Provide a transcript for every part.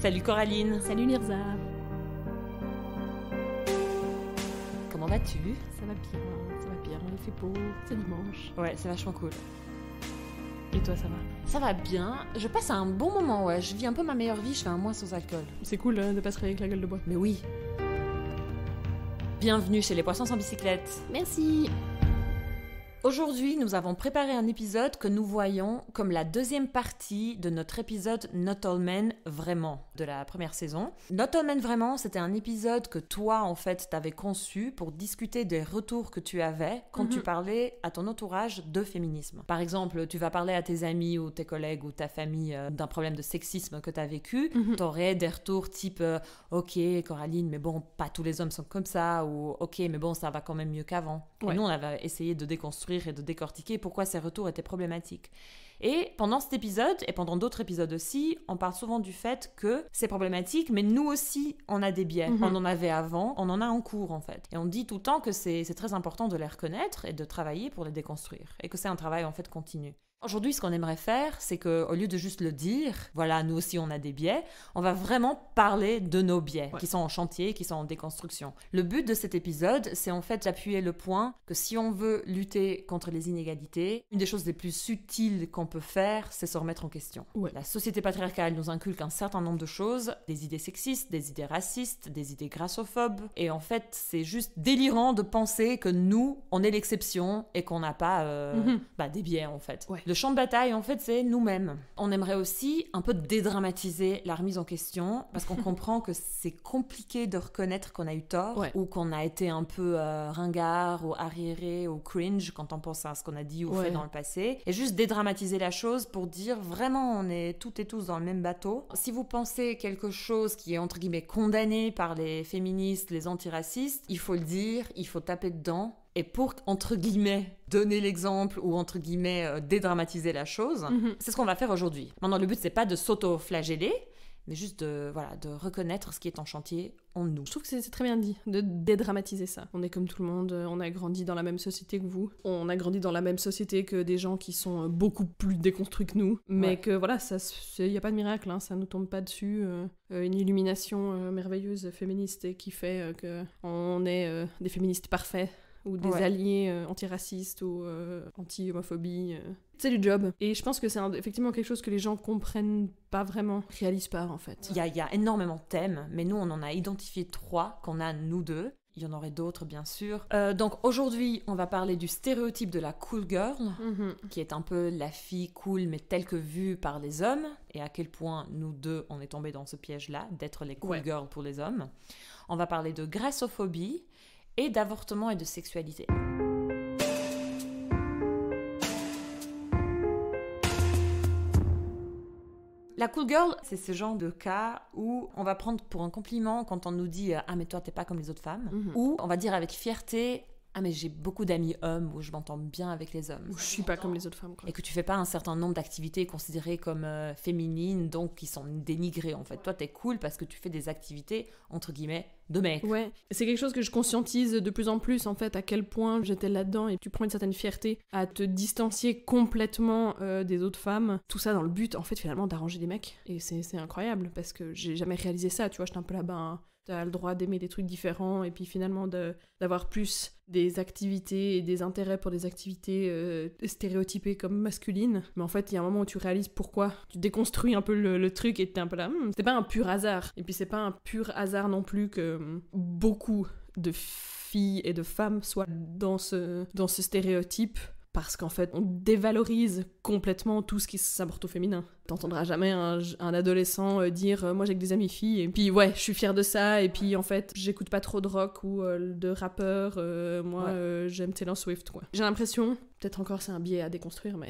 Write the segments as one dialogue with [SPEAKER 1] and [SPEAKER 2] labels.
[SPEAKER 1] Salut Coraline. Salut Mirza. Comment vas-tu Ça va bien, ça va bien. Il fait beau, c'est dimanche. Ouais, c'est vachement cool. Et toi, ça va Ça va bien. Je passe un bon moment, ouais. Je vis un peu ma meilleure vie, je fais un mois sans alcool. C'est cool hein, de passer avec la gueule de bois. Mais oui. Bienvenue chez les Poissons sans bicyclette. Merci. Aujourd'hui, nous avons préparé un épisode que nous voyons comme la deuxième partie de notre épisode Not All Men Vraiment de la première saison. Not All Men Vraiment, c'était un épisode que toi, en fait, t'avais conçu pour discuter des retours que tu avais quand tu mhm. parlais à ton entourage de féminisme. Par exemple, tu vas parler à tes amis ou tes collègues ou ta famille euh, d'un problème de sexisme que t'as vécu. Mhm. T'aurais des retours type euh, Ok, Coraline, mais bon, pas tous les hommes sont comme ça, ou Ok, mais bon, ça va quand même mieux qu'avant. nous, on avait essayé de déconstruire et de décortiquer pourquoi ces retours étaient problématiques. Et pendant cet épisode, et pendant d'autres épisodes aussi, on parle souvent du fait que c'est problématique, mais nous aussi, on a des biais. Mhm. On en avait avant, on en a en cours en fait. Et on dit tout le temps que c'est très important de les reconnaître et de travailler pour les déconstruire. Et que c'est un travail en fait continu. Aujourd'hui, ce qu'on aimerait faire, c'est qu'au lieu de juste le dire, voilà, nous aussi on a des biais, on va vraiment parler de nos biais qui sont en chantier, qui sont en déconstruction. Le but de cet épisode, c'est en fait d'appuyer le point que si on veut lutter contre les inégalités, une des choses les plus subtiles qu'on peut faire, c'est se remettre en question. La société patriarcale nous inculque un certain nombre de choses, des idées sexistes, des idées racistes, des idées grassophobes, et en fait, c'est juste délirant de penser que nous, on est l'exception et qu'on n'a pas euh, mhm. bah, des biais en fait. Le champ de bataille, en fait, c'est nous-mêmes. On aimerait aussi un peu dédramatiser la remise en question, parce qu'on comprend que c'est compliqué de reconnaître qu'on a eu tort, ou qu'on a été un peu euh, ringard, ou arriéré, ou cringe, quand on pense à ce qu'on a dit ou fait dans le passé. Et juste dédramatiser la chose pour dire vraiment, on est toutes et tous dans le même bateau. Si vous pensez quelque chose qui est entre guillemets condamné par les féministes, les antiracistes, il faut le dire, il faut taper dedans et pour, entre guillemets, donner l'exemple ou, entre guillemets, euh, dédramatiser la chose, mhm. c'est ce qu'on va faire aujourd'hui. Maintenant, le but, c'est pas de s'auto-flageller,
[SPEAKER 2] mais juste de, voilà, de reconnaître ce qui est en chantier en nous. Je trouve que c'est très bien dit de dédramatiser ça. On est comme tout le monde, euh, on a grandi dans la même société que vous, on a grandi dans la même société que des gens qui sont euh, beaucoup plus déconstruits que nous, mais que voilà, il n'y a pas de miracle, hein, ça ne nous tombe pas dessus. une illumination merveilleuse féministe qui fait qu'on que on est des féministes parfaits ou des alliés euh, antiracistes ou euh, anti-homophobie. Euh. C'est du job. Et je pense que c'est effectivement quelque chose que les gens comprennent pas vraiment, réalisent pas en
[SPEAKER 1] fait. Il y a, y a, énormément de thèmes, mais nous on en a identifié trois qu'on a nous deux. Il y en aurait d'autres, bien sûr. donc aujourd'hui, on va parler du stéréotype de la cool girl, mhm. qui est un peu la fille cool, mais telle que vue par les hommes, et à quel point nous deux, on est tombés dans ce piège-là, d'être les cool girls pour les hommes. On va parler de grassophobie, et d'avortement et de sexualité. La cool girl, c'est ce genre de cas où on va prendre pour un compliment quand on nous dit euh, Ah, mais toi, t'es pas comme les autres femmes. Mhm. Ou on va dire avec fierté ah mais j'ai beaucoup d'amis hommes où je m'entends bien avec les hommes. Où je suis pas comme les autres femmes. Quoi. Et que tu fais pas un certain nombre d'activités considérées comme euh, féminines, donc qui sont dénigrées en fait. Toi t'es cool parce que tu fais des activités entre guillemets de mecs.
[SPEAKER 2] Ouais, c'est quelque chose que je conscientise de plus en plus en fait à quel point j'étais là-dedans et tu prends une certaine fierté à te distancier complètement euh, des autres femmes. Tout ça dans le but en fait finalement d'arranger des mecs. Et c'est incroyable parce que j'ai jamais réalisé ça, tu vois, j'étais un peu là-bas. Hein tu as le droit d'aimer des trucs différents et puis finalement d'avoir plus des activités et des intérêts pour des activités euh, stéréotypées comme masculines. Mais en fait, il y a un moment où tu réalises pourquoi. Tu déconstruis un peu le, truc et t'es un peu là, hmm, c'est pas un pur hasard. Et puis c'est pas un pur hasard non plus que hmm, beaucoup de filles et de femmes soient dans ce, dans ce stéréotype parce qu'en fait, on dévalorise complètement tout ce qui s'apporte au féminin t'entendras jamais un, adolescent euh, dire euh, moi j'ai que des amis filles et puis ouais je suis fière de ça et puis en fait j'écoute pas trop de rock ou euh, de rappeur moi j'aime Taylor Swift quoi j'ai l'impression peut-être encore c'est un biais à déconstruire mais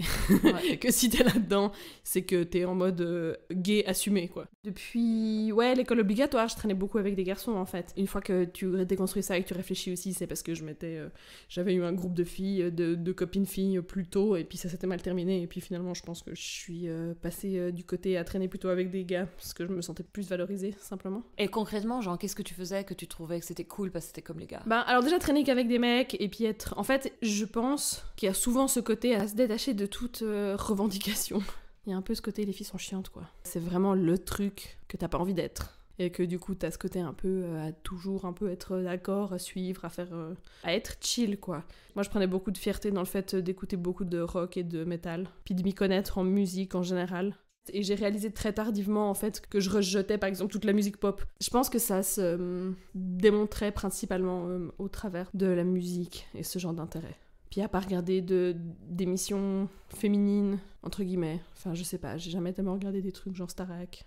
[SPEAKER 2] que si t'es là dedans c'est que t'es en mode gay assumé quoi depuis ouais l'école obligatoire je traînais beaucoup avec des garçons en fait une fois que tu déconstruis ça et que tu réfléchis aussi c'est parce que je m'étais j'avais eu un groupe de filles de, de, copines filles plus tôt et puis ça s'était mal terminé et puis finalement je pense que je suis passée euh, du côté à traîner plutôt avec des gars parce que je me sentais plus valorisée simplement. Et concrètement, genre, qu'est-ce que tu faisais que tu trouvais que c'était cool parce que c'était comme les gars Bah, alors déjà traîner qu'avec des mecs et puis être. En fait, je pense qu'il y a souvent ce côté à se détacher de toute euh, revendication. Il y a un peu ce côté les filles sont chiantes quoi. C'est vraiment le truc que t'as pas envie d'être et que du coup t'as ce côté un peu euh, à toujours un peu être d'accord, à suivre, à faire, euh, à être chill quoi. Moi je prenais beaucoup de fierté dans le fait d'écouter beaucoup de rock et de metal. puis de m'y connaître en musique en général. Et j'ai réalisé très tardivement en fait que je rejetais par exemple toute la musique pop. Je pense que ça se euh, démontrait principalement au travers de la musique et ce genre d'intérêt. Puis à part regarder des d'émissions féminines entre guillemets. Enfin je sais pas, j'ai jamais tellement regardé des trucs genre Starac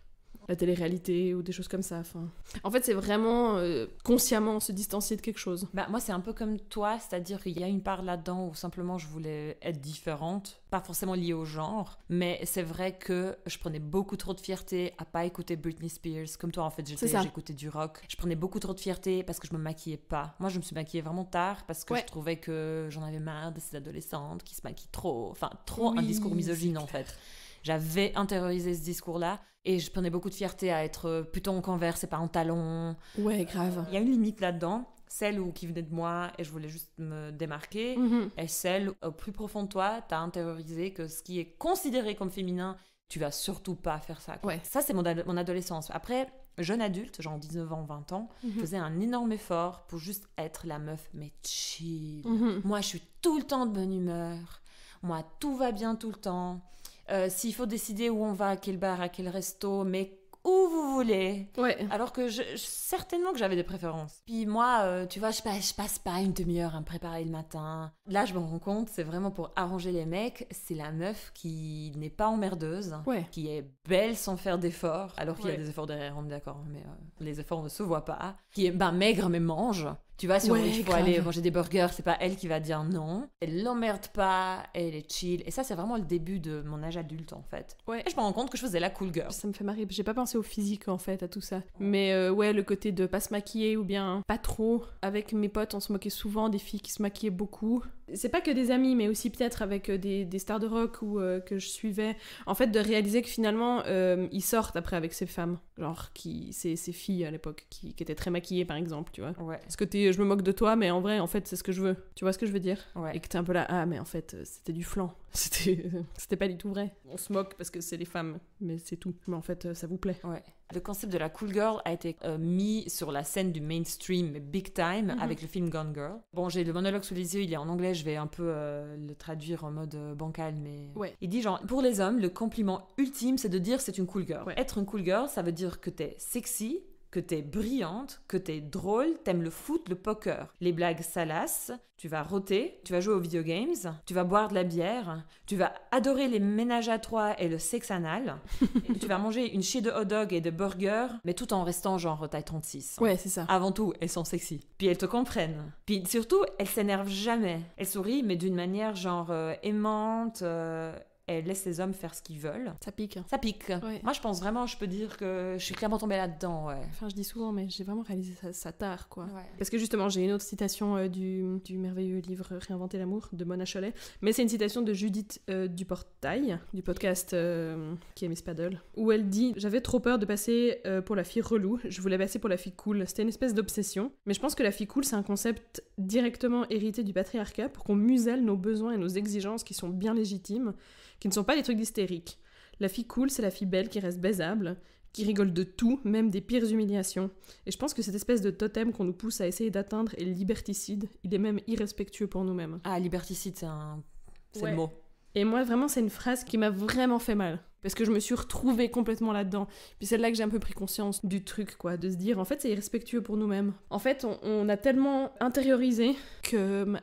[SPEAKER 2] la télé ou des choses comme ça. Enfin, en fait, c'est vraiment euh, consciemment se distancier de quelque chose.
[SPEAKER 1] Bah, moi, c'est un peu comme toi, c'est-à-dire qu'il y a une part là-dedans où simplement je voulais être différente, pas forcément liée au genre, mais c'est vrai que je prenais beaucoup trop de fierté à pas écouter Britney Spears. Comme toi, en fait, j'écoutais du rock. Je prenais beaucoup trop de fierté parce que je me maquillais pas. Moi, je me suis maquillée vraiment tard parce que je trouvais que j'en avais marre de ces adolescentes qui se maquillent trop. Enfin, trop un discours misogyne, en fait. J'avais intériorisé ce discours-là. Et je prenais beaucoup de fierté à être euh, plutôt en converse et pas en talon Ouais, grave. Euh, il y a une limite là-dedans. Celle qui venait de moi et je voulais juste me démarquer, mhm. et celle au plus profond de toi, t'as intériorisé que ce qui est considéré comme féminin, tu vas surtout pas faire ça. Ouais. Ça, c'est mon, adolescence. Après, jeune adulte, genre 19 ans, 20 ans, mhm. je faisais faisait un énorme effort pour juste être la meuf, mais chill. Mhm. Moi, je suis tout le temps de bonne humeur. Moi, tout va bien tout le temps. Euh, s'il faut décider où on va, à quel bar, à quel resto, mais où vous voulez. Ouais. Alors que certainement que j'avais des préférences. Puis moi, euh, tu vois, je passe, pas une demi-heure à me préparer le matin. Là, je m'en rends compte, c'est vraiment pour arranger les mecs. C'est la meuf qui n'est pas emmerdeuse, qui est belle sans faire d'efforts. Alors qu'il y a des efforts derrière, on est d'accord, hein, mais euh, les efforts ne se voient pas. Qui est ben, maigre mais mange. Tu vois, si on aller manger des burgers, c'est pas elle qui va dire non. Elle l'emmerde pas, elle est chill. Et ça, c'est vraiment le
[SPEAKER 2] début de mon âge adulte, en fait. Ouais. Et je me rends compte que je faisais la cool girl. Ça me fait marrer. J'ai pas pensé au physique, en fait, à tout ça. Mais euh, ouais, le côté de pas se maquiller ou bien pas trop. Avec mes potes, on se moquait souvent des filles qui se maquillaient beaucoup c'est pas que des amis, mais aussi peut-être avec euh, des, stars de rock ou euh, que je suivais, en fait, de réaliser que finalement, euh, ils sortent après avec ces femmes, genre qui, ces, filles à l'époque, qui, étaient très maquillées, par exemple, tu vois. Parce que es, je me moque de toi, mais en vrai, en fait, c'est ce que je veux. Tu vois ce que je veux dire Et que t'es un peu là, ah, mais en fait, c'était du flan. C'était pas du tout vrai. On se moque parce que c'est les femmes, mais c'est tout. Mais en fait, euh, ça vous plaît. Ouais. Le
[SPEAKER 1] concept de la cool girl a été euh, mis sur la scène du mainstream big time mhm. avec le film Gone Girl. Bon, j'ai le monologue sous les yeux, il est en anglais, je vais un peu euh, le traduire en mode bancal, mais. Ouais. Il dit genre, pour les hommes, le compliment ultime, c'est de dire c'est une cool girl. Être une cool girl, ça veut dire que t'es sexy, que t'es brillante, que t'es drôle, t'aimes le foot, le poker. Les blagues salaces, tu vas roter, tu vas jouer aux video tu vas boire de la bière, tu vas adorer les ménages à trois et le sexe anal, tu vas manger une chie de hot dog et de burger, mais tout en restant genre taille 36. Ouais, c'est ça. Avant tout, elles sont sexy. Puis elles te comprennent. Puis surtout, elles s'énervent jamais. Elles sourient, mais d'une manière genre euh, aimante. Euh, elle laisse les hommes faire ce qu'ils veulent. Ça pique. Hein. Ça pique. Moi, je pense vraiment, je peux dire que je suis
[SPEAKER 2] clairement tombée là-dedans. Enfin, je dis souvent, mais j'ai vraiment réalisé ça, ça tard, quoi. Parce que justement, j'ai une autre citation euh, du, merveilleux livre Réinventer l'amour de Mona Cholet, mais c'est une citation de Judith euh, Duportail, du podcast euh, qui est Miss Paddle, où elle dit J'avais trop peur de passer pour la fille relou, je voulais passer pour la fille cool. C'était une espèce d'obsession. Mais je pense que la fille cool, c'est un concept directement hérité du patriarcat pour qu'on muselle nos besoins et nos exigences qui sont bien légitimes qui ne sont pas des trucs d'hystérique. La fille cool, c'est la fille belle qui reste baisable, qui rigole de tout, même des pires humiliations. Et je pense que cette espèce de totem qu'on nous pousse à essayer d'atteindre est liberticide, il est même irrespectueux pour nous-mêmes. Ah, liberticide, c'est un... C'est le mot. Et moi, vraiment, c'est une phrase qui m'a vraiment fait mal. Parce que je me suis retrouvée complètement là-dedans. Puis c'est là que j'ai un peu pris conscience du truc, quoi. De se dire, en fait, c'est irrespectueux pour nous-mêmes. En fait, on a tellement intériorisé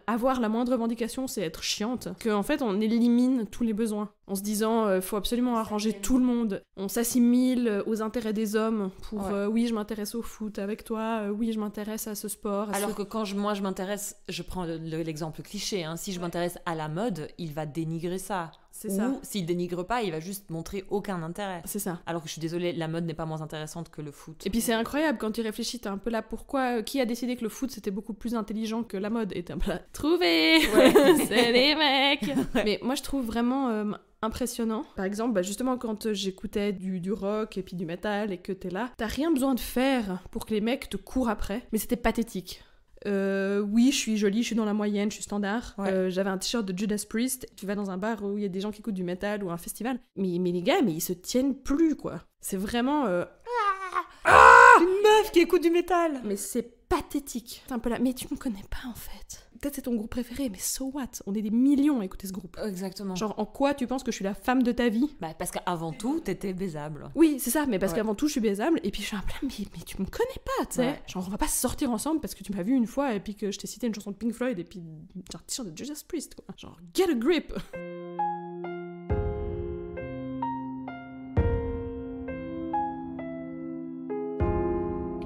[SPEAKER 2] avoir la moindre revendication, c'est être chiante, qu'en fait on élimine tous les besoins en se disant il euh, faut absolument arranger tout le monde. On s'assimile euh, aux intérêts des hommes pour euh, oui, je m'intéresse au foot avec toi, oui, je m'intéresse à ce sport. Alors que quand moi je
[SPEAKER 1] m'intéresse, je prends l'exemple cliché, hein, si je m'intéresse à la mode, il va dénigrer ça. C'est ça. Ou s'il dénigre pas, il va juste montrer aucun intérêt. C'est ça. Alors que je suis désolée, la mode n'est pas moins intéressante
[SPEAKER 2] que le foot. Et puis c'est incroyable quand tu réfléchis, t'es un peu là pourquoi euh, qui a décidé que le foot c'était beaucoup plus intelligent que la mode Et t'es un peu là trouvé. c'est les mecs. Mais moi je trouve vraiment euh, impressionnant. Par exemple, bah, justement, quand euh, j'écoutais du, du, rock et puis du metal et que t'es là, t'as rien besoin de faire pour que les mecs te courent après. Mais c'était pathétique. Euh, oui, je suis jolie, je suis dans la moyenne, je suis standard. Euh, j'avais un t-shirt de Judas Priest. Tu vas dans un bar où il y a des gens qui écoutent du métal ou un festival. Mais, les gars, mais ils se tiennent plus, quoi. C'est vraiment. Euh, ah une meuf qui écoute du métal Mais c'est pathétique. un peu là. Mais tu me connais pas, en fait peut-être c'est ton groupe préféré, mais so what On est des millions à écouter ce groupe. Exactement. Genre, en quoi tu penses que je suis la femme de ta
[SPEAKER 1] vie Bah, parce qu'avant tout, t'étais baisable. Oui, c'est ça, mais parce qu'avant
[SPEAKER 2] tout, je suis baisable, et puis je suis un plein, mais, tu me connais pas, tu sais. Genre, on va pas sortir ensemble parce que tu m'as vu une fois, et puis que je t'ai cité une chanson de Pink Floyd, et puis, genre, t-shirt de Jesus Priest, quoi. Genre, get a grip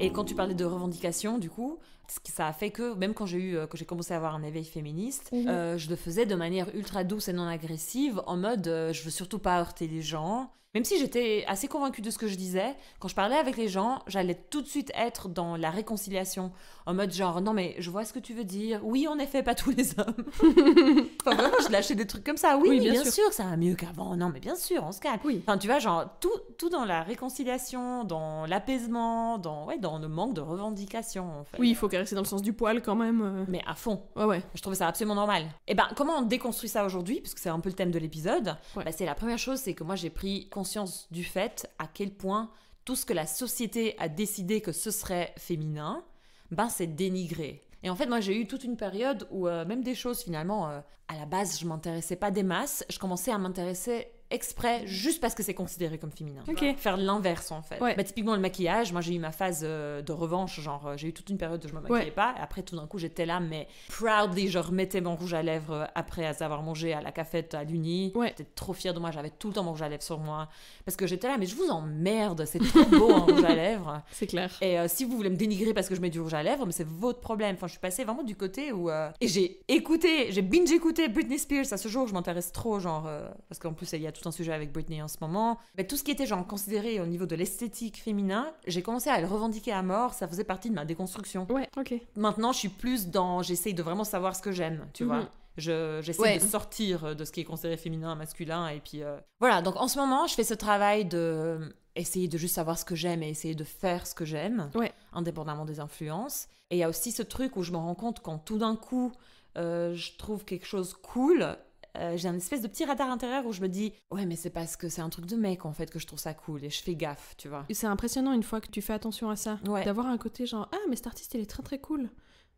[SPEAKER 1] Et quand tu parlais de revendication, du coup, ça a fait que même quand j'ai eu, euh, j'ai commencé à avoir un éveil féministe, mhm. euh, je le faisais de manière ultra douce et non agressive, en mode euh, je veux surtout pas heurter les gens, même si j'étais assez convaincue de ce que je disais, quand je parlais avec les gens, j'allais tout de suite être dans la réconciliation, en mode genre non mais je vois ce que tu veux dire, oui en effet pas tous les hommes. enfin je lâchais des trucs comme ça, oui, bien, sûr. ça va mieux qu'avant, non mais bien sûr on se calme. Enfin tu vois genre tout, tout dans la réconciliation, dans l'apaisement, dans, ouais, dans le manque de revendication en fait. Oui il faut caresser dans le sens du poil quand même. Euh. Mais à fond. Ouais ouais. Je trouvais ça absolument normal. Et eh ben comment on déconstruit ça aujourd'hui, puisque c'est un peu le thème de l'épisode, bah, c'est la première chose c'est que moi j'ai pris conscience conscience du fait à quel point tout ce que la société a décidé que ce serait féminin, ben c'est dénigré. Et en fait, moi, j'ai eu toute une période où euh, même des choses, finalement, euh, à la base, je m'intéressais pas des masses. Je commençais à m'intéresser exprès juste parce que c'est considéré comme féminin. Faire l'inverse en fait. Bah, typiquement le maquillage, moi j'ai eu ma phase euh, de revanche, genre euh, j'ai eu toute une période où je me maquillais pas, et après tout d'un coup j'étais là mais proudly je remettais mon rouge à lèvres euh, après avoir mangé à la cafette à l'Uni. Ouais. J'étais trop fière de moi, j'avais tout le temps mon rouge à lèvres sur moi parce que j'étais là mais je vous emmerde, c'est trop beau un rouge à lèvres. C'est clair. Et si vous voulez me dénigrer parce que je mets du rouge à lèvres, mais c'est votre problème. Enfin je suis passée vraiment du côté où et j'ai écouté, j'ai binge écouté Britney Spears à ce jour, je m'intéresse trop genre parce qu'en plus il y a tout un sujet avec Britney en ce moment. Mais tout ce qui était genre considéré au niveau de l'esthétique féminin, j'ai commencé à le revendiquer à mort, ça faisait partie de ma déconstruction. Ouais, ok. Maintenant, je suis plus dans, j'essaye de vraiment savoir ce que j'aime, tu vois mhm. je, de sortir euh, de ce qui est considéré féminin, masculin, et puis euh, voilà. Donc en ce moment, je fais ce travail de euh, essayer de juste savoir ce que j'aime et essayer de faire ce que j'aime, indépendamment des influences. Et il y a aussi ce truc où je me rends compte quand tout d'un coup, je trouve quelque chose cool, euh, j'ai un espèce de petit radar intérieur où
[SPEAKER 2] je me dis ouais mais c'est parce que c'est un truc de mec en fait que je trouve ça cool et je fais gaffe, tu vois. C'est impressionnant une fois que tu fais attention à ça, ouais. d'avoir un côté genre ah mais cet artiste il est très très cool.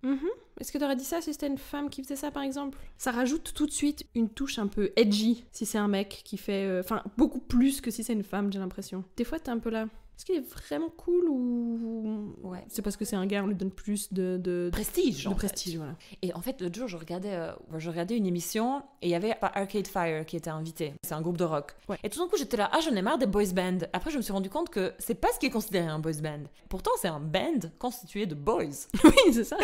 [SPEAKER 2] Mm-hmm. Est-ce que t'aurais dit ça si c'était une femme qui faisait ça par exemple Ça rajoute tout de suite une touche un peu edgy si c'est un mec qui fait. Euh, enfin, beaucoup plus que si c'est une femme, j'ai l'impression. Des fois, t'es un peu là. Est-ce qu'il est vraiment cool ou. Ouais. C'est parce que c'est un gars, on lui donne plus de. Prestige De prestige, voilà.
[SPEAKER 1] Et en fait, l'autre jour, je regardais, euh, je regardais une émission et il y avait euh, Arcade Fire qui était invité. C'est un groupe de rock. Ouais. Et tout d'un coup, j'étais là, ah, j'en ai marre des boys bands. Après, je me suis rendu compte que c'est pas ce qui est considéré un boys band. Pourtant, c'est un band constitué de boys. oui, c'est ça.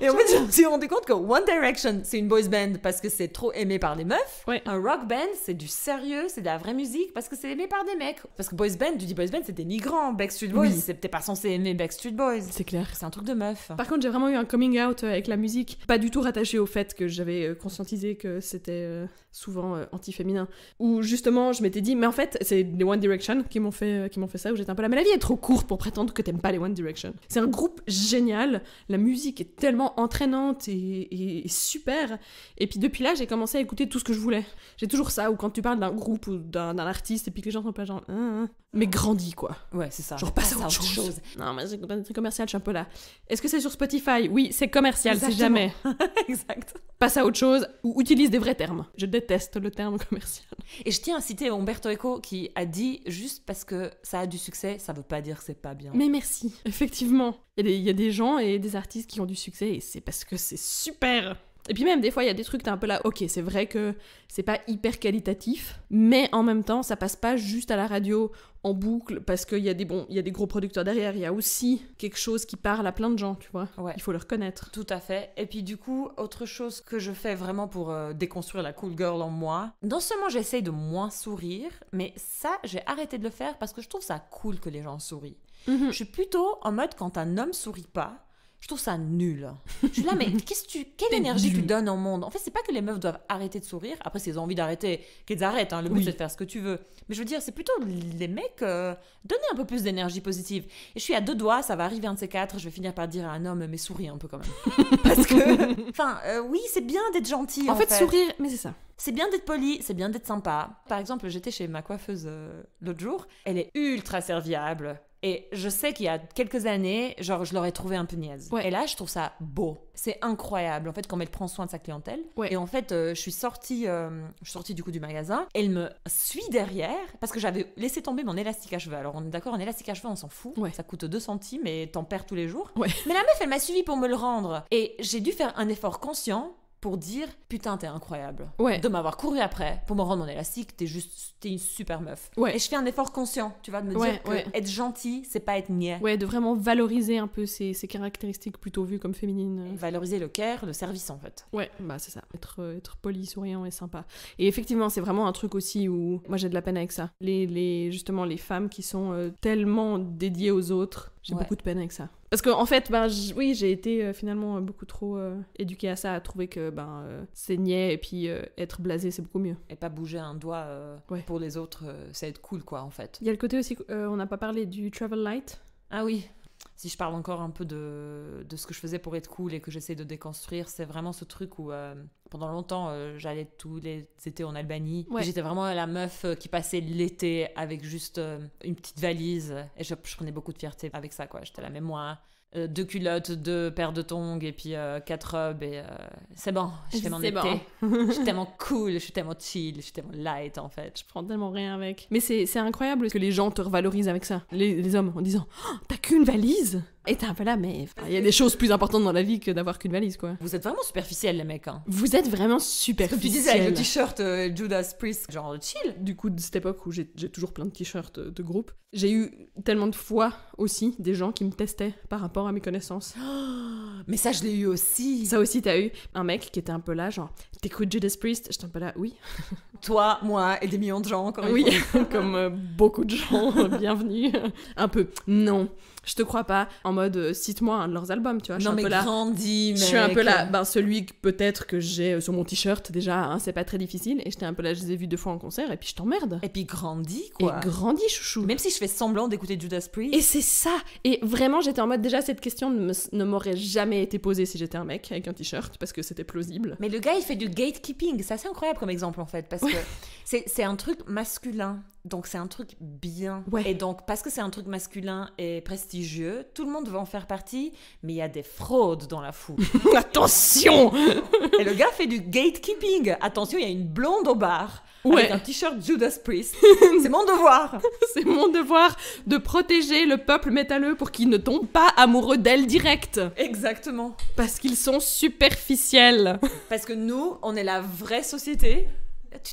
[SPEAKER 2] et Si
[SPEAKER 1] vous me compte que One Direction, c'est une boys band parce que c'est trop aimé par les meufs. Un rock band, c'est du sérieux, c'est de la vraie musique parce que c'est aimé par des mecs. Parce que boys band, tu dis boys band, c'est des migrants. Backstreet Boys, oui. pas censé aimer Backstreet Boys. C'est clair. C'est un truc de meuf. Par
[SPEAKER 2] contre, j'ai vraiment eu un coming out euh, avec la musique, pas du tout rattaché au fait que j'avais euh, conscientisé que c'était euh, souvent euh, anti-féminin. Où justement, je m'étais dit, mais en fait, c'est les One Direction qui m'ont fait, euh, qui m'ont fait ça, où j'étais un peu là. Mais la vie est trop courte pour prétendre que t'aimes pas les One Direction. C'est un groupe génial, la musique est tellement entraînante et, super. Et puis depuis là, j'ai commencé à écouter tout ce que je voulais. J'ai toujours ça, où quand tu parles d'un groupe ou d'un artiste, et puis que les gens sont pas genre, hein, hein, hein, mais grandis quoi. Ouais, c'est ça. Genre passe à autre, chose. Non, mais c'est des trucs commercial. je suis un peu là. Est-ce que c'est sur Spotify Oui, c'est commercial, c'est jamais. exact. Passe à autre chose ou utilise des vrais termes. Je déteste le terme commercial.
[SPEAKER 1] Et je tiens à citer Umberto Eco qui a dit juste parce que ça a du succès, ça veut pas dire que c'est pas
[SPEAKER 2] bien. Mais merci, effectivement. Il y, a des gens et des artistes qui ont du succès et c'est parce que c'est super. Et puis même des fois, il y a des trucs, t'es un peu là, ok, c'est vrai que c'est pas hyper qualitatif, mais en même temps, ça passe pas juste à la radio en boucle parce qu'il y a des bons, il y a des gros producteurs derrière. Il y a aussi quelque chose qui parle à plein de gens, tu vois. Il faut le reconnaître. Tout à fait. Et puis
[SPEAKER 1] du coup, autre chose que je fais vraiment pour euh, déconstruire la cool girl en moi. dans ce seulement j'essaye de moins sourire, mais ça, j'ai arrêté de le faire parce que je trouve ça cool que les gens sourient. Mhm. Je suis plutôt en mode quand un homme sourit pas je trouve ça nul. Je suis là, mais quest tu, quelle énergie tu donnes au monde En fait, c'est pas que les meufs doivent arrêter de sourire. Après, si elles ont envie d'arrêter, qu'elles arrêtent. Hein. Le but, c'est de faire ce que tu veux. Mais je veux dire, c'est plutôt les mecs, euh, donner un peu plus d'énergie positive. Et je suis à deux doigts, ça va arriver un de ces quatre. Je vais finir par dire à un homme, mais souris un peu quand même. Parce que, enfin, euh, oui, c'est bien d'être gentil. En, fait, sourire, mais c'est ça. C'est bien d'être poli, c'est bien d'être sympa. Par exemple, j'étais chez ma coiffeuse euh, l'autre jour. Elle est ultra serviable. Et je sais qu'il y a quelques années, genre, je l'aurais trouvé un peu niaise. Et là, je trouve ça beau. C'est incroyable, en fait, comme elle prend soin de sa clientèle. Et en fait, euh, je suis sortie, euh, je suis du coup du magasin. Elle me suit derrière parce que j'avais laissé tomber mon élastique à cheveux. Alors, on est d'accord, un élastique à cheveux, on s'en fout. Ça coûte 2 centimes et t'en perds tous les jours. Mais la meuf, elle m'a suivi pour me le rendre. Et j'ai dû faire un effort conscient pour dire putain t'es incroyable ouais. de m'avoir couru après pour me rendre en élastique t'es juste t'es une super meuf
[SPEAKER 2] ouais. et je fais un effort conscient tu vas de me dire que être
[SPEAKER 1] gentil c'est pas être niais ouais
[SPEAKER 2] de vraiment valoriser un peu ces, caractéristiques plutôt vues comme féminines valoriser le care le service en fait ouais bah c'est ça être euh, être poli souriant et sympa et effectivement c'est vraiment un truc aussi où moi j'ai de la peine avec ça les, les justement les femmes qui sont euh, tellement dédiées aux autres j'ai beaucoup de peine avec ça parce qu'en en fait, ben, oui, j'ai été euh, finalement euh, beaucoup trop euh, éduqué à ça, à trouver que ben, c'est et puis être blasé, c'est beaucoup mieux. Et pas bouger un doigt pour les autres, c'est être cool, quoi, en fait. Il y a le côté aussi, on n'a pas parlé du travel light.
[SPEAKER 1] Ah oui, si je parle encore un peu de, de, ce que je faisais pour être cool et que j'essaie de déconstruire, c'est vraiment ce truc où euh, pendant longtemps euh, j'allais tous les étés en Albanie. J'étais vraiment la meuf euh, qui passait l'été avec juste une petite valise et je, prenais beaucoup de fierté avec ça quoi. J'étais la mémoire. moi euh, deux culottes, deux paires de tongs et puis euh, quatre robes et euh, c'est bon, je suis tellement été. je suis tellement cool, je suis tellement chill, je suis tellement light en
[SPEAKER 2] fait. Je prends tellement rien avec. Mais c'est incroyable que les gens te revalorisent avec ça. Les, les hommes en disant oh, T'as qu'une valise et t'es un peu là, mais il y a des choses plus importantes dans la vie que d'avoir qu'une valise, quoi. Vous êtes vraiment superficiel, les mecs. Hein. Vous êtes vraiment superficiel. tu disais avec le t-shirt euh, Judas Priest, genre chill. Du coup, de cette époque où j'ai toujours plein de t-shirts de groupe, j'ai eu tellement de fois aussi des gens qui me testaient par rapport à mes connaissances. Oh, mais ça, je l'ai eu aussi. Ça aussi, t'as eu un mec qui était un peu là, genre, t'écoutes Judas Priest J'étais un peu là, oui. Toi, moi et des millions de gens, encore Oui, comme euh, beaucoup de gens, bienvenue. Un peu, non je te crois pas, en mode euh, cite-moi un de leurs albums, tu vois. Non, mais Grandi, mec. Je suis un peu là, ben, celui peut-être que j'ai euh, sur mon t-shirt déjà, hein, c'est pas très difficile. Et j'étais un peu là, je les ai vus deux fois en concert et puis je t'emmerde. Et puis grandi, quoi. Et grandi, chouchou. Même si je fais semblant d'écouter Judas Priest. Et c'est ça. Et vraiment, j'étais en mode déjà, cette question ne m'aurait jamais été posée si j'étais un mec avec un t-shirt parce que c'était plausible. Mais le gars, il fait du gatekeeping. C'est assez incroyable comme exemple en fait parce que c'est
[SPEAKER 1] un truc masculin. Donc c'est un truc bien. Et donc parce que c'est un truc masculin et prestigieux, tout le monde veut en faire partie, mais il y a des fraudes dans la foule. Attention Et le gars fait du gatekeeping. Attention, il y a une blonde au bar. Ouais. Avec un t-shirt
[SPEAKER 2] Judas Priest. c'est mon devoir. c'est mon devoir de protéger le peuple métalleux pour qu'il ne tombe pas amoureux d'elle direct. Exactement. Parce qu'ils sont superficiels. Parce que nous, on est la vraie société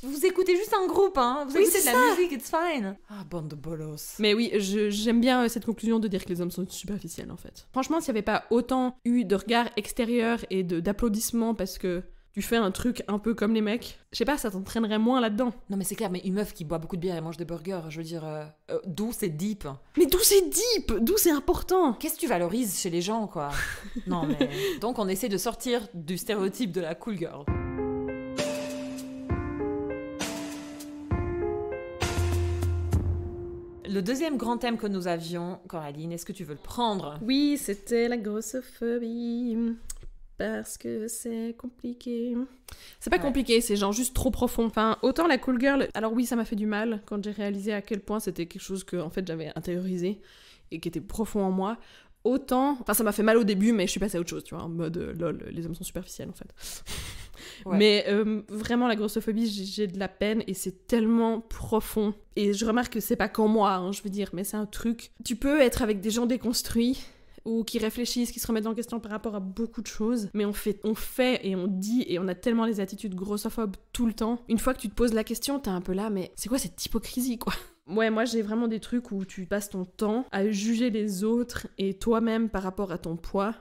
[SPEAKER 2] vous écoutez juste un groupe, hein. Vous écoutez de la musique, it's fine. Ah, bande de bolos. Mais oui, j'aime bien euh, cette conclusion de dire que les hommes sont superficiels, en fait. Franchement, s'il n'y avait pas autant eu de regards extérieurs et d'applaudissements parce que tu fais un truc un peu comme les mecs, je sais pas, ça t'entraînerait moins là-dedans. Non, mais c'est clair, mais une meuf qui boit beaucoup de bière et mange des burgers, je veux dire, euh, euh, d'où c'est deep Mais d'où c'est deep D'où
[SPEAKER 1] c'est important Qu'est-ce que tu valorises chez les gens, quoi Non, mais. Donc, on essaie de sortir du stéréotype de la cool girl. le deuxième grand thème que nous avions, Coraline, est-ce que tu veux le prendre
[SPEAKER 2] Oui, c'était la grossophobie. Parce que c'est compliqué. C'est pas compliqué, c'est genre juste trop profond. Enfin, autant la cool girl. Alors oui, ça m'a fait du mal quand j'ai réalisé à quel point c'était quelque chose que en fait j'avais intériorisé et qui était profond en moi autant. Enfin, ça m'a fait mal au début, mais je suis passée à autre chose, tu vois, en mode euh, lol, les hommes sont superficiels en fait. Mais euh, vraiment, la grossophobie, j'ai de la peine et c'est tellement profond. Et je remarque que c'est pas qu'en moi, hein, je veux dire, mais c'est un truc. Tu peux être avec des gens déconstruits ou qui réfléchissent, qui se remettent en question par rapport à beaucoup de choses, mais on fait, on fait et on dit et on a tellement les attitudes grossophobes tout le temps. Une fois que tu te poses la question, t'es un peu là, mais c'est quoi cette hypocrisie quoi Ouais, moi j'ai vraiment des trucs où tu passes ton temps à juger les autres et toi-même par rapport à ton poids.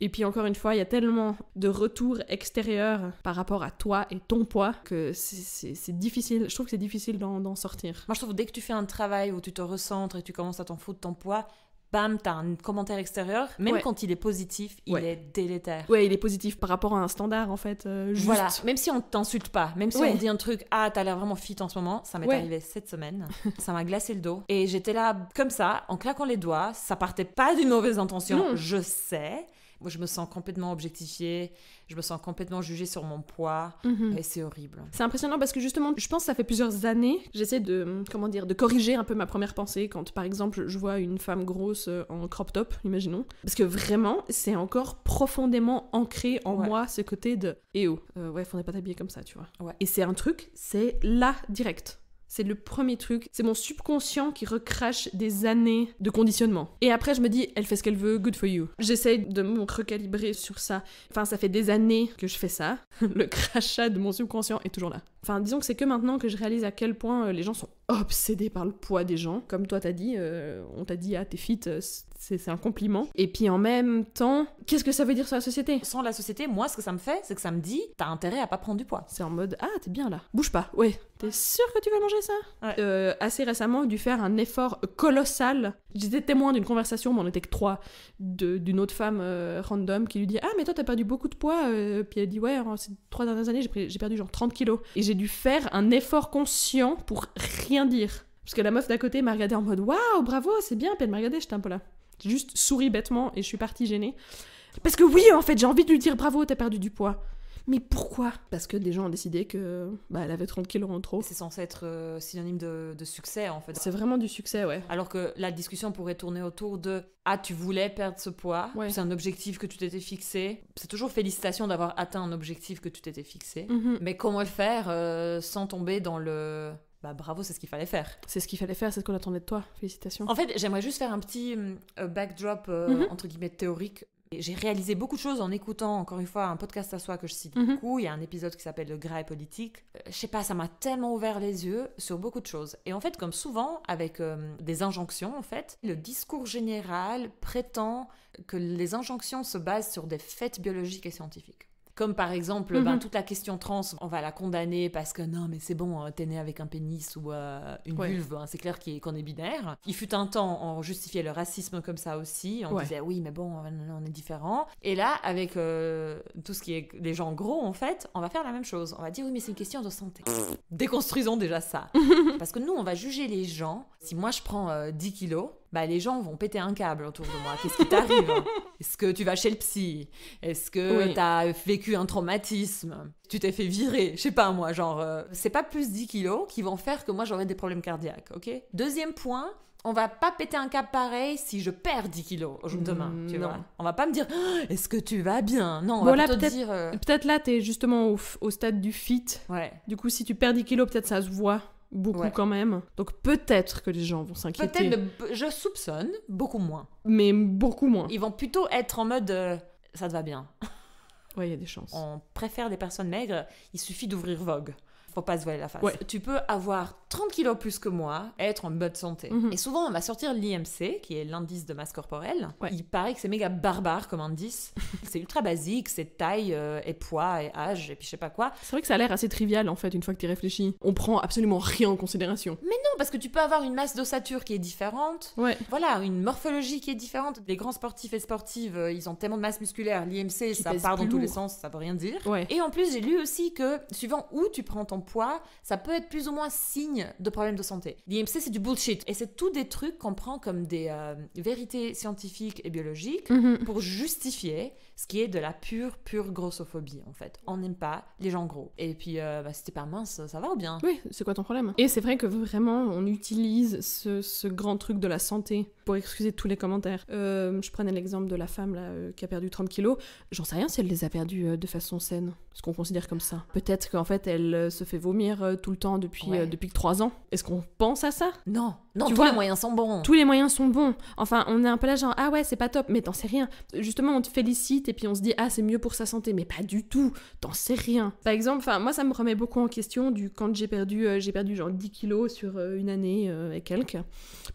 [SPEAKER 2] Et puis encore une fois, il y a tellement de retours extérieurs par rapport à toi et ton poids que c'est difficile. Je trouve que c'est difficile d'en sortir. Moi, je trouve que dès que tu fais un travail où tu te recentres et tu commences à t'en foutre de ton poids,
[SPEAKER 1] t'as un commentaire extérieur, même quand il est positif, il est délétère. Ouais, il est positif par rapport à un
[SPEAKER 2] standard en fait. Euh, juste. Voilà,
[SPEAKER 1] même si on t'insulte pas, même si on dit un truc, ah t'as l'air vraiment fit en ce moment, ça m'est arrivé cette semaine, ça m'a glacé le dos. Et j'étais là comme ça, en claquant les doigts, ça partait pas d'une mauvaise intention, je sais, moi, je me sens complètement objectifiée, je me sens complètement jugée sur mon poids, mhm. et c'est horrible. C'est
[SPEAKER 2] impressionnant parce que justement, je pense que ça fait plusieurs années, j'essaie de, comment dire, de corriger un peu ma première pensée quand, par exemple, je vois une femme grosse euh, en crop top, imaginons. Parce que vraiment, c'est encore profondément ancré en moi ce côté de, eh oh, euh, ouais, faut pas t'habiller comme ça, tu vois. Et c'est un truc, c'est là direct. C'est le premier truc. C'est mon subconscient qui recrache des années de conditionnement. Et après, je me dis, elle fait ce qu'elle veut, good for you. J'essaye de me recalibrer sur ça. Enfin, ça fait des années que je fais ça. le crachat de mon subconscient est toujours là. Enfin, disons que c'est que maintenant que je réalise à quel point euh, les gens sont obsédés par le poids des gens. Comme toi, t'as dit, euh, on t'a dit, ah, t'es fit, euh, c'est un compliment. Et puis en même temps, qu'est-ce que ça veut dire sur la société Sans la société, moi, ce que ça me fait, c'est que ça me dit, t'as intérêt à pas prendre du poids. C'est en mode, ah, t'es bien là, bouge pas, ouais. T'es sûr que tu vas manger ça euh, Assez récemment, j'ai dû faire un effort colossal. J'étais témoin d'une conversation, mais on était que trois, d'une autre femme euh, random qui lui dit Ah, mais toi, t'as perdu beaucoup de poids euh, Puis elle dit Ouais, en ces trois dernières années, j'ai perdu genre 30 kilos. Et j'ai dû faire un effort conscient pour rien dire. Parce que la meuf d'à côté m'a regardé en mode Waouh, bravo, c'est bien. Puis elle m'a regardé, j'étais un peu là. J'ai juste souri bêtement et je suis partie gênée. Parce que oui, en fait, j'ai envie de lui dire bravo, t'as perdu du poids. Mais pourquoi Parce que des gens ont décidé que bah, elle avait 30 kilos en trop. C'est censé être euh,
[SPEAKER 1] synonyme de, succès en fait. C'est vraiment du succès, ouais. Alors que la discussion pourrait tourner autour de Ah, tu voulais perdre ce poids, c'est un objectif que tu t'étais fixé. C'est toujours félicitation d'avoir atteint un objectif que tu t'étais fixé. Mhm. Mais comment le faire euh, sans tomber dans le
[SPEAKER 2] bah, bravo, c'est ce qu'il fallait faire. C'est ce qu'il fallait faire, c'est ce qu'on attendait de toi. Félicitations. En fait, j'aimerais
[SPEAKER 1] juste faire un petit hum, euh, backdrop, euh, mhm. entre guillemets, théorique. J'ai réalisé beaucoup de choses en écoutant, encore une fois, un podcast à soi que je cite mhm. beaucoup. Il y a un épisode qui s'appelle Le gras politique. Euh, je sais pas, ça m'a tellement ouvert les yeux sur beaucoup de choses. Et en fait, comme souvent, avec hum, des injonctions, en fait, le discours général prétend que les injonctions se basent sur des faits biologiques et scientifiques. Comme par exemple, ben, mhm. toute la question trans, on va la condamner parce que non, mais c'est bon, euh, t'es né avec un pénis ou euh, une vulve, hein, c'est clair qu'on est binaire. Il fut un temps, on justifiait le racisme comme ça aussi, on disait oui, mais bon, euh, on est différent. Et là, avec tout ce qui est les gens gros, en fait, on va faire la même chose. On va dire oui, mais c'est une question de santé. Déconstruisons déjà ça. parce que nous, on va juger les gens. Si moi, je prends 10 kilos, bah, les gens vont péter un câble autour de moi. Qu'est-ce qui t'arrive Est-ce que tu vas chez le psy Est-ce que tu t'as vécu un traumatisme Tu t'es fait virer Je sais pas moi, genre, euh, c'est pas plus 10 kilos qui vont faire que moi j'aurai des problèmes cardiaques, ok Deuxième point, on va pas péter un câble pareil si je perds 10 kilos aujourd'hui demain, tu vois. On va pas me dire oh, est-ce que tu vas bien Non, on va peut-être dire
[SPEAKER 2] euh, peut-être là tu justement au, stade du fit. Ouais. Du coup si tu perds 10 kilos, peut-être ça se voit beaucoup quand même. Donc peut-être que les gens vont s'inquiéter. Peut-être, je soupçonne, beaucoup moins. Mais beaucoup moins. Ils
[SPEAKER 1] vont plutôt être en mode euh, ça te va bien.
[SPEAKER 2] Ouais, il y a des chances. On
[SPEAKER 1] préfère des personnes maigres, il suffit d'ouvrir Vogue faut pas se voiler la face. Tu peux avoir 30 kilos plus que moi être en bonne santé. Mhm. Et souvent, on va sortir l'IMC, qui est l'indice de masse corporelle. Il paraît que c'est méga barbare comme indice. c'est ultra basique, c'est taille euh, et
[SPEAKER 2] poids et âge et puis je sais pas quoi. C'est vrai que ça a l'air assez trivial en fait, une fois que tu réfléchis. On prend absolument rien en considération. Mais
[SPEAKER 1] non, parce que tu peux avoir une masse d'ossature qui est différente. Voilà, une morphologie qui est différente. Les grands sportifs et sportives, euh, ils ont tellement de masse musculaire. L'IMC, ça part dans tous les sens, ça veut rien dire. Et en plus, j'ai lu aussi que suivant où tu prends ton poids, ça peut être plus ou moins signe de problèmes de santé. L'IMC, c'est du bullshit. Et c'est tous des trucs qu'on prend comme des euh, vérités scientifiques et biologiques mhm. pour justifier ce qui est de la pure, pure grossophobie, en fait. On n'aime pas les gens gros. Et puis, euh, bah, si t'es pas mince, ça va ou bien Oui,
[SPEAKER 2] c'est quoi ton problème Et c'est vrai que vraiment, on utilise ce, grand truc de la santé pour excuser tous les commentaires. Euh, je prenais l'exemple de la femme là, qui a perdu 30 kilos. J'en sais rien si elle les a perdus de façon saine, ce qu'on considère comme ça. Peut-être qu'en fait, elle se fait vomir euh, tout le temps depuis, euh, depuis 3 ans. Est-ce qu'on pense à ça Non, non, tous les moyens sont bons. Tous les moyens sont bons. Enfin, on est un peu là genre, ah ouais, c'est pas top, mais t'en sais rien. Justement, on te félicite et puis on se dit, ah, c'est mieux pour sa santé, mais pas du tout, t'en sais rien. Par exemple, enfin, moi, ça me remet beaucoup en question du quand j'ai perdu, euh, j'ai perdu genre 10 kilos sur une année et quelques,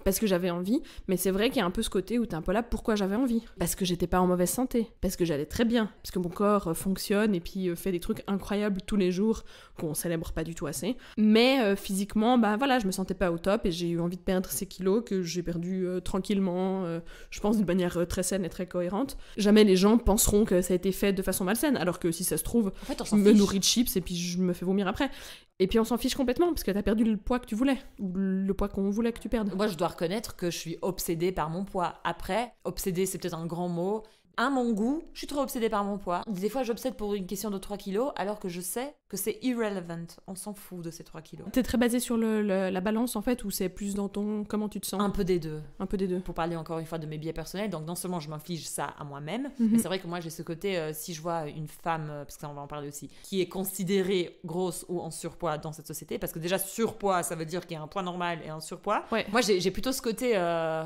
[SPEAKER 2] parce que j'avais envie, mais c'est vrai qu'il y a un peu ce côté où t'es un peu là, pourquoi j'avais envie Parce que j'étais pas en mauvaise santé, parce que j'allais très bien, parce que mon corps fonctionne et puis fait des trucs incroyables tous les jours qu'on célèbre pas du tout assez. Mais euh, physiquement, ben voilà, je me sentais pas au top et j'ai eu envie de perdre ces kilos que j'ai perdu euh, tranquillement, euh, je pense d'une manière très saine et très cohérente. Jamais les gens penseront que ça a été fait de façon malsaine, alors que si ça se trouve, on je me de chips et puis je me fais vomir après. Et puis on s'en fiche complètement parce que t'as perdu le poids que tu voulais ou le poids qu'on voulait que tu perdes. Moi, je dois reconnaître que je suis obsédée par mon poids. Après,
[SPEAKER 1] obsédée, c'est peut-être un grand mot. À mon goût, je suis trop obsédée par mon poids. Des fois, j'obsède pour une question de 3 kilos, alors que je sais que c'est irrelevant. On s'en fout de ces 3 kilos. T'es
[SPEAKER 2] très basée sur le, la balance, en fait, ou c'est plus dans ton... Comment tu te sens Un peu des deux. Un peu des deux. Pour parler encore une fois de mes biais
[SPEAKER 1] personnels, donc non seulement je m'inflige ça à moi-même, mhm. mais c'est vrai que moi, j'ai ce côté, euh, si je vois une femme, euh, parce qu'on va en parler aussi, qui est considérée grosse ou en surpoids dans cette société, parce que déjà, surpoids, ça veut dire qu'il y a un poids normal et un surpoids. Ouais. Moi, j'ai plutôt ce côté... Euh,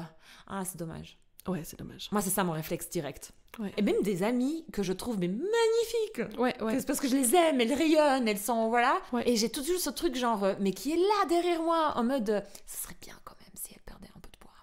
[SPEAKER 1] ah, c'est dommage. Ouais, c'est dommage. Moi, c'est ça mon réflexe direct. Et même des amis que je trouve mais magnifiques. Ouais, ouais. parce que je les aime, elles rayonnent, elles sont voilà. Et j'ai tout de suite ce truc genre euh, mais qui est là derrière moi en mode euh, ça serait bien quoi.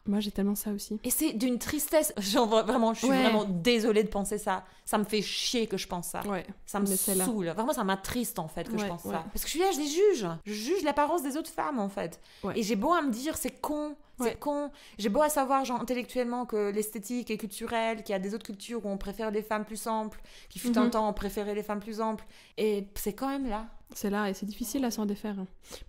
[SPEAKER 1] Moi, j'ai tellement ça aussi. Et c'est d'une tristesse. Genre, vraiment, je suis vraiment désolée de penser ça. Ça me fait chier que je pense ça. Ça me saoule. Vraiment, ça m'attriste, en fait, que je pense ça. Parce que je suis là, je les juge. Je juge l'apparence des autres femmes, en fait. Et j'ai beau à me dire, c'est con. C'est con. J'ai beau à savoir, genre, intellectuellement, que l'esthétique est culturelle, qu'il y a des autres cultures où on préfère les femmes plus simples, qui fut mhm. un temps on préférait les femmes plus
[SPEAKER 2] amples. Et c'est quand même là c'est là et c'est difficile à s'en défaire.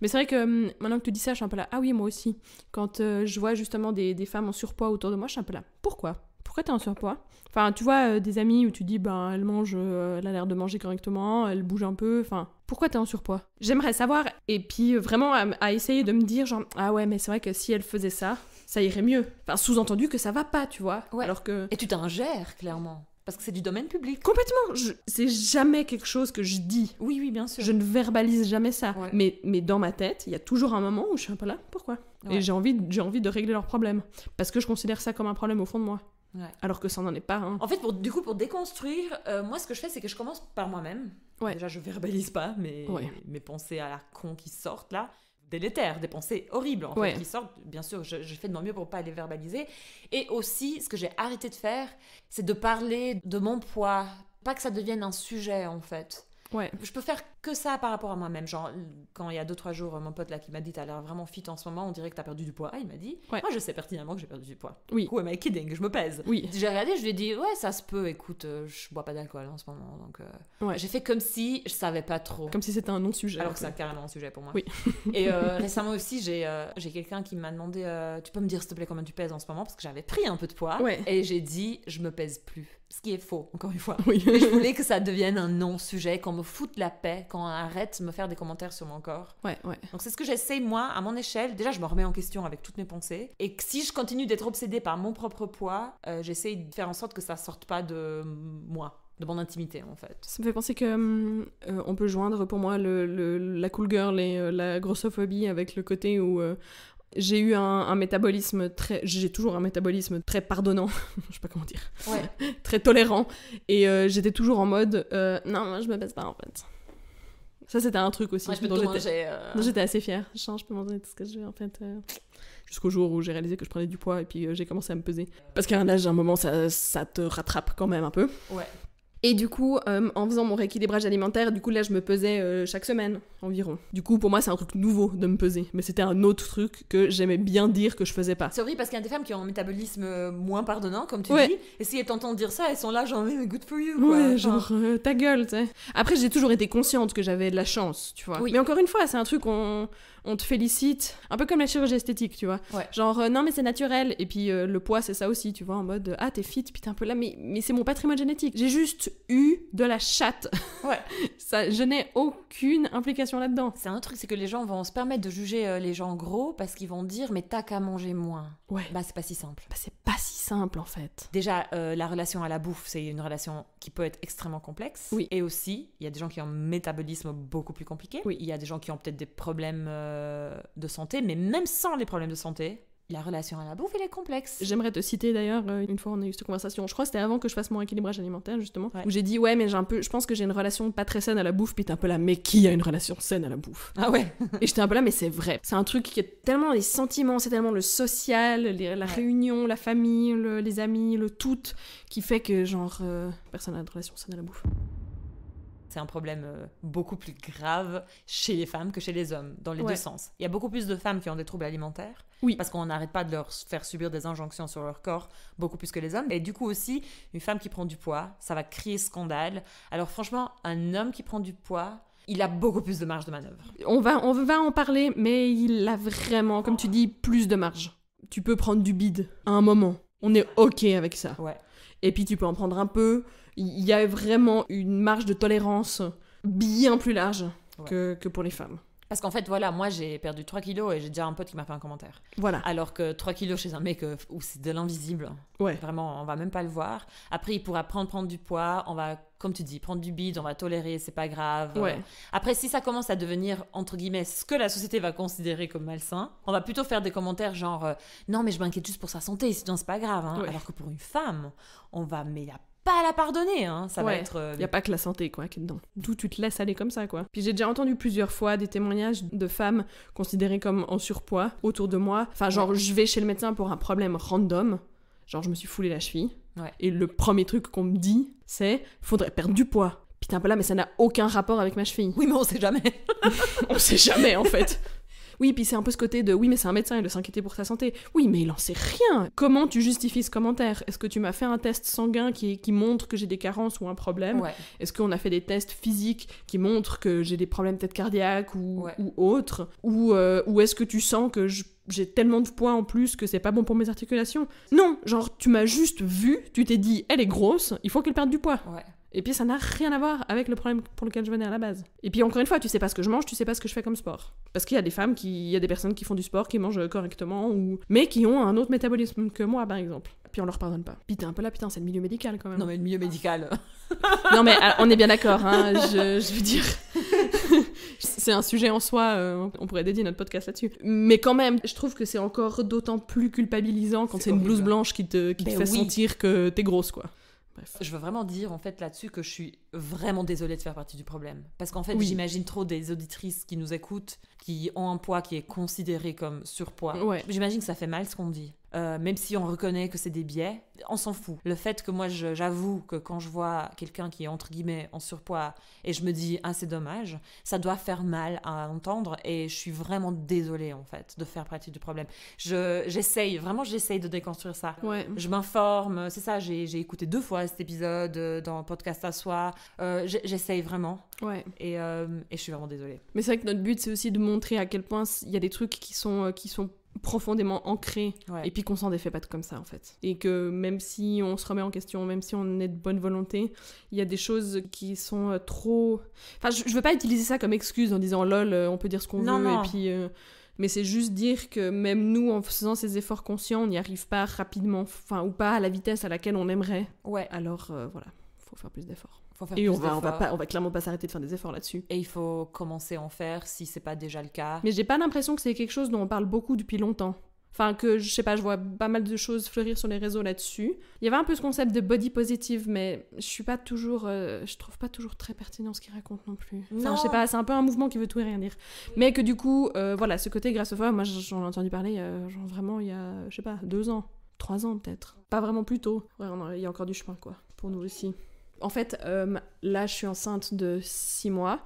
[SPEAKER 2] Mais c'est vrai que hum, maintenant que tu dis ça, je suis un peu là. Ah oui, moi aussi. Quand euh, je vois justement des, femmes en surpoids autour de moi, je suis un peu là. Pourquoi Pourquoi t'es en surpoids Enfin, tu vois euh, des amis où tu dis, ben elle mange, euh, elle a l'air de manger correctement, elle bouge un peu. Enfin, pourquoi t'es en surpoids J'aimerais savoir. Et puis vraiment à, essayer de me dire, genre, ah ouais, mais c'est vrai que si elle faisait ça, ça irait mieux. Enfin, sous-entendu que ça va pas, tu vois. Ouais. Alors que. Et tu t'ingères clairement. Parce que c'est du domaine public. Complètement. Je... C'est jamais quelque chose que je dis. Oui, oui, bien sûr. Je ne verbalise jamais ça. Mais, mais dans ma tête, il y a toujours un moment où je suis un peu là. Pourquoi Et j'ai envie, j'ai envie de régler leurs problèmes. Parce que je considère ça comme un problème au fond de moi. Ouais. Alors que ça n'en est pas. En fait, pour, du coup, pour déconstruire, euh, moi, ce que je fais, c'est que je commence par moi-même.
[SPEAKER 1] Déjà, je verbalise pas mes, mes pensées à la con qui sortent là délétères, des pensées horribles qui sortent. Bien sûr, je, je, fais de mon mieux pour ne pas les verbaliser. Et aussi, ce que j'ai arrêté de faire, c'est de parler de mon poids, pas que ça devienne un sujet en fait. Ouais. Je peux faire que ça par rapport à moi-même. Genre, quand il y a 2-3 jours, euh, mon pote là qui m'a dit T'as l'air vraiment fit en ce moment, on dirait que t'as perdu du poids. Ah, il m'a dit Moi, je sais pertinemment que j'ai perdu du poids. Oui. Who am kidding Je me pèse. Oui. J'ai regardé, je lui ai dit Ouais, ça se peut, écoute, euh, je bois pas d'alcool en ce moment. Donc, euh, ouais. j'ai fait comme si je savais pas trop. Comme si c'était un non-sujet. Alors que c'est carrément un sujet pour moi. Oui. Et récemment aussi, j'ai j'ai quelqu'un qui m'a demandé Tu peux me dire s'il te plaît combien tu pèses en ce moment Parce que j'avais pris un peu de poids. Et j'ai dit Je me pèse plus. Ce qui est faux, encore une fois. Oui. Mais je voulais que ça devienne un non-sujet, qu'on me foute la paix, quand on arrête de me faire des commentaires sur mon corps. Ouais, ouais. Donc c'est ce que j'essaie, moi, à mon échelle. Déjà, je me remets en question avec toutes mes pensées. Et si je continue d'être obsédée par mon propre poids, euh, j'essaie de faire en sorte que ça sorte pas de moi de mon intimité en fait.
[SPEAKER 2] Ça me fait penser que hum, euh, on peut joindre pour moi la cool girl et euh, la grossophobie avec le côté où j'ai eu un, métabolisme très, j'ai toujours un métabolisme très pardonnant, je sais pas comment dire, ouais. très tolérant et j'étais toujours en mode non moi je me baisse pas en fait. Ça, c'était un truc aussi euh, dont j'étais assez fière. je peux donner tout ce que je en fait. Euh, jusqu'au jour où j'ai réalisé que je prenais du poids et puis euh, j'ai commencé à me peser. Parce qu'à un âge, à un moment, ça, ça, te rattrape quand même un peu. Ouais. Et du coup, euh, en faisant mon rééquilibrage alimentaire, du coup là, je me pesais euh, chaque semaine environ. Du coup, pour moi, c'est un truc nouveau de me peser, mais c'était un autre truc que j'aimais bien dire que je faisais pas. C'est
[SPEAKER 1] vrai, parce qu'il y a des femmes qui ont un métabolisme euh, moins pardonnant, comme
[SPEAKER 2] tu dis, et si elles t'entendent dire ça, elles sont là genre good for you. Quoi. Ouais, genre ta gueule, tu sais. Après, j'ai toujours été consciente que j'avais de la chance, tu vois. Oui. Mais encore une fois, c'est un truc on on te félicite. Un peu comme la chirurgie esthétique, tu vois. Genre, euh, non, mais c'est naturel. Et puis euh, le poids, c'est ça aussi, tu vois, en mode, euh, ah, t'es fit, puis t'es un peu là, mais, mais c'est mon patrimoine génétique. J'ai juste eu de la chatte. Ouais. ça, je n'ai aucune implication là-dedans. C'est un truc, c'est que les gens vont se permettre de juger les gens
[SPEAKER 1] gros parce qu'ils vont dire, mais t'as qu'à manger moins. Ouais. Bah, c'est pas si simple. Bah, c'est pas si simple, en fait. Déjà, la relation à la bouffe, c'est une relation qui peut être extrêmement complexe. Oui. Et aussi, il y a des gens qui ont un métabolisme beaucoup plus compliqué. Oui. Il y a des gens qui ont peut-être des problèmes euh, de santé, mais même
[SPEAKER 2] sans les problèmes de santé, la relation à la bouffe, elle est complexe. J'aimerais te citer d'ailleurs, euh, une fois on a eu cette conversation, je crois que c'était avant que je fasse mon équilibrage alimentaire justement, où j'ai dit ouais mais j'ai un peu, je pense que j'ai une relation pas très saine à la bouffe, puis t'es un peu là, mais qui a une relation saine à la bouffe Ah ouais Et j'étais un peu là, mais c'est vrai. C'est un truc qui est tellement les sentiments, c'est tellement le social, la réunion, la famille, les amis, le tout, qui fait que genre, euh, personne n'a de relation saine à la bouffe c'est un
[SPEAKER 1] problème euh, beaucoup plus grave chez les femmes que chez les hommes, dans les deux sens. Il y a beaucoup plus de femmes qui ont des troubles alimentaires, oui. parce qu'on n'arrête pas de leur faire subir des injonctions sur leur corps, beaucoup plus que les hommes. Et du coup aussi, une femme qui prend du poids, ça va créer scandale. Alors franchement, un homme qui prend du poids, il a beaucoup plus de marge de manœuvre.
[SPEAKER 2] On va, on va en parler, mais il a vraiment, comme tu dis, plus de marge. Tu peux prendre du bide à un moment. On est OK avec ça. Ouais et puis tu peux en prendre un peu. Il y a vraiment une marge de tolérance bien plus large que pour les femmes.
[SPEAKER 1] Parce qu'en fait, voilà, moi j'ai perdu 3 kilos et j'ai déjà un pote qui m'a fait un commentaire. Voilà. Alors que 3 kilos chez un mec euh, ou c'est de l'invisible. Ouais. Vraiment, on va même pas le voir. Après, il pourra prendre, du poids, on va, comme tu dis, prendre du bide, on va tolérer, c'est pas grave. Ouais. Après, si ça commence à devenir, entre guillemets, ce que la société va considérer comme malsain, on va plutôt faire des commentaires genre, euh, non mais je m'inquiète juste pour sa santé, sinon c'est pas grave. Hein. Alors que pour une femme, on va, mais la
[SPEAKER 2] pas à la pardonner, hein. ça va être... Il euh, n'y a pas que la santé, quoi, qui est dedans. D'où tu te laisses aller comme ça, quoi. Puis j'ai déjà entendu plusieurs fois des témoignages de femmes considérées comme en surpoids autour de moi. Enfin, genre, je vais chez le médecin pour un problème random, genre je me suis foulé la cheville, et le premier truc qu'on me dit, c'est « faudrait perdre du poids ». Putain, peu là, mais ça n'a aucun rapport avec ma cheville. Oui, mais on sait jamais. on sait jamais, en fait. Oui, puis c'est un peu ce côté de oui, mais c'est un médecin, il doit s'inquiéter pour sa santé. Oui, mais il en sait rien. Comment tu justifies ce commentaire Est-ce que tu m'as fait un test sanguin qui, qui montre que j'ai des carences ou un problème Est-ce qu'on a fait des tests physiques qui montrent que j'ai des problèmes peut-être cardiaques ou, ou autres Ou, euh, ou est-ce que tu sens que j'ai tellement de poids en plus que c'est pas bon pour mes articulations. Non, genre tu m'as juste vu, tu t'es dit elle est grosse, il faut qu'elle perde du poids. Et puis ça n'a rien à voir avec le problème pour lequel je venais à la base. Et puis encore une fois, tu sais pas ce que je mange, tu sais pas ce que je fais comme sport. Parce qu'il y a des femmes qui, il y a des personnes qui font du sport, qui mangent correctement, ou mais qui ont un autre métabolisme que moi, par exemple. Puis on leur pardonne pas. Putain, un peu là, putain, c'est le milieu médical quand même. Non mais le milieu médical. non mais ah, on est bien d'accord, hein, je, veux dire. c'est un sujet en soi, euh, on pourrait dédier notre podcast là-dessus. Mais quand même, je trouve que c'est encore d'autant plus culpabilisant quand c'est une blouse blanche qui te, ben fait sentir que t'es grosse, quoi.
[SPEAKER 1] Je veux vraiment dire en fait là-dessus que je suis vraiment désolée de faire partie du problème. Parce qu'en fait, j'imagine trop des auditrices qui nous écoutent qui ont un poids qui est considéré comme surpoids. J'imagine que ça fait mal ce qu'on dit. Euh, même si on reconnaît que c'est des biais, on s'en fout. Le fait que moi, j'avoue que quand je vois quelqu'un qui est entre guillemets en surpoids et je me dis ah c'est dommage, ça doit faire mal à entendre et je suis vraiment désolée en fait de faire partie du problème. J'essaye, vraiment j'essaye de déconstruire ça. Ouais. Je m'informe, c'est ça, j'ai écouté deux fois cet épisode euh, dans le podcast à soi. Euh, j'essaye vraiment.
[SPEAKER 2] Ouais. Et, et je suis vraiment désolée. Mais c'est vrai que notre but c'est aussi de montrer à quel point il y a des trucs qui sont, euh, qui sont profondément ancrés et puis qu'on s'en défait pas comme ça en fait et que même si on se remet en question même si on est de bonne volonté il y a des choses qui sont euh, trop enfin je, veux pas utiliser ça comme excuse en disant lol euh, on peut dire ce qu'on veut et puis mais c'est juste dire que même nous en faisant ces efforts conscients on n'y arrive pas rapidement enfin ou pas à la vitesse à laquelle on aimerait ouais alors voilà faut faire plus d'efforts et on va, va, pas, clairement pas s'arrêter de
[SPEAKER 1] faire des efforts là-dessus. Et il faut commencer à en faire si c'est pas déjà le cas. Mais
[SPEAKER 2] j'ai pas l'impression que c'est quelque chose dont on parle beaucoup depuis longtemps. Enfin, que je sais pas, je vois pas mal de choses fleurir sur les réseaux là-dessus. Il y avait un peu ce concept de body positive, mais je suis pas toujours. Euh, je trouve pas toujours très pertinent ce qu'il raconte non plus. non. je sais pas, c'est un peu un mouvement qui veut tout et rien dire. Mais que du coup, euh, voilà, ce côté grâce foie, moi j'en ai entendu parler euh, genre vraiment il y a, je sais pas, deux ans, trois ans peut-être. Pas vraiment plus tôt. Ouais, il y a encore du chemin quoi, pour nous aussi. En fait, euh, là, je suis enceinte de 6 mois.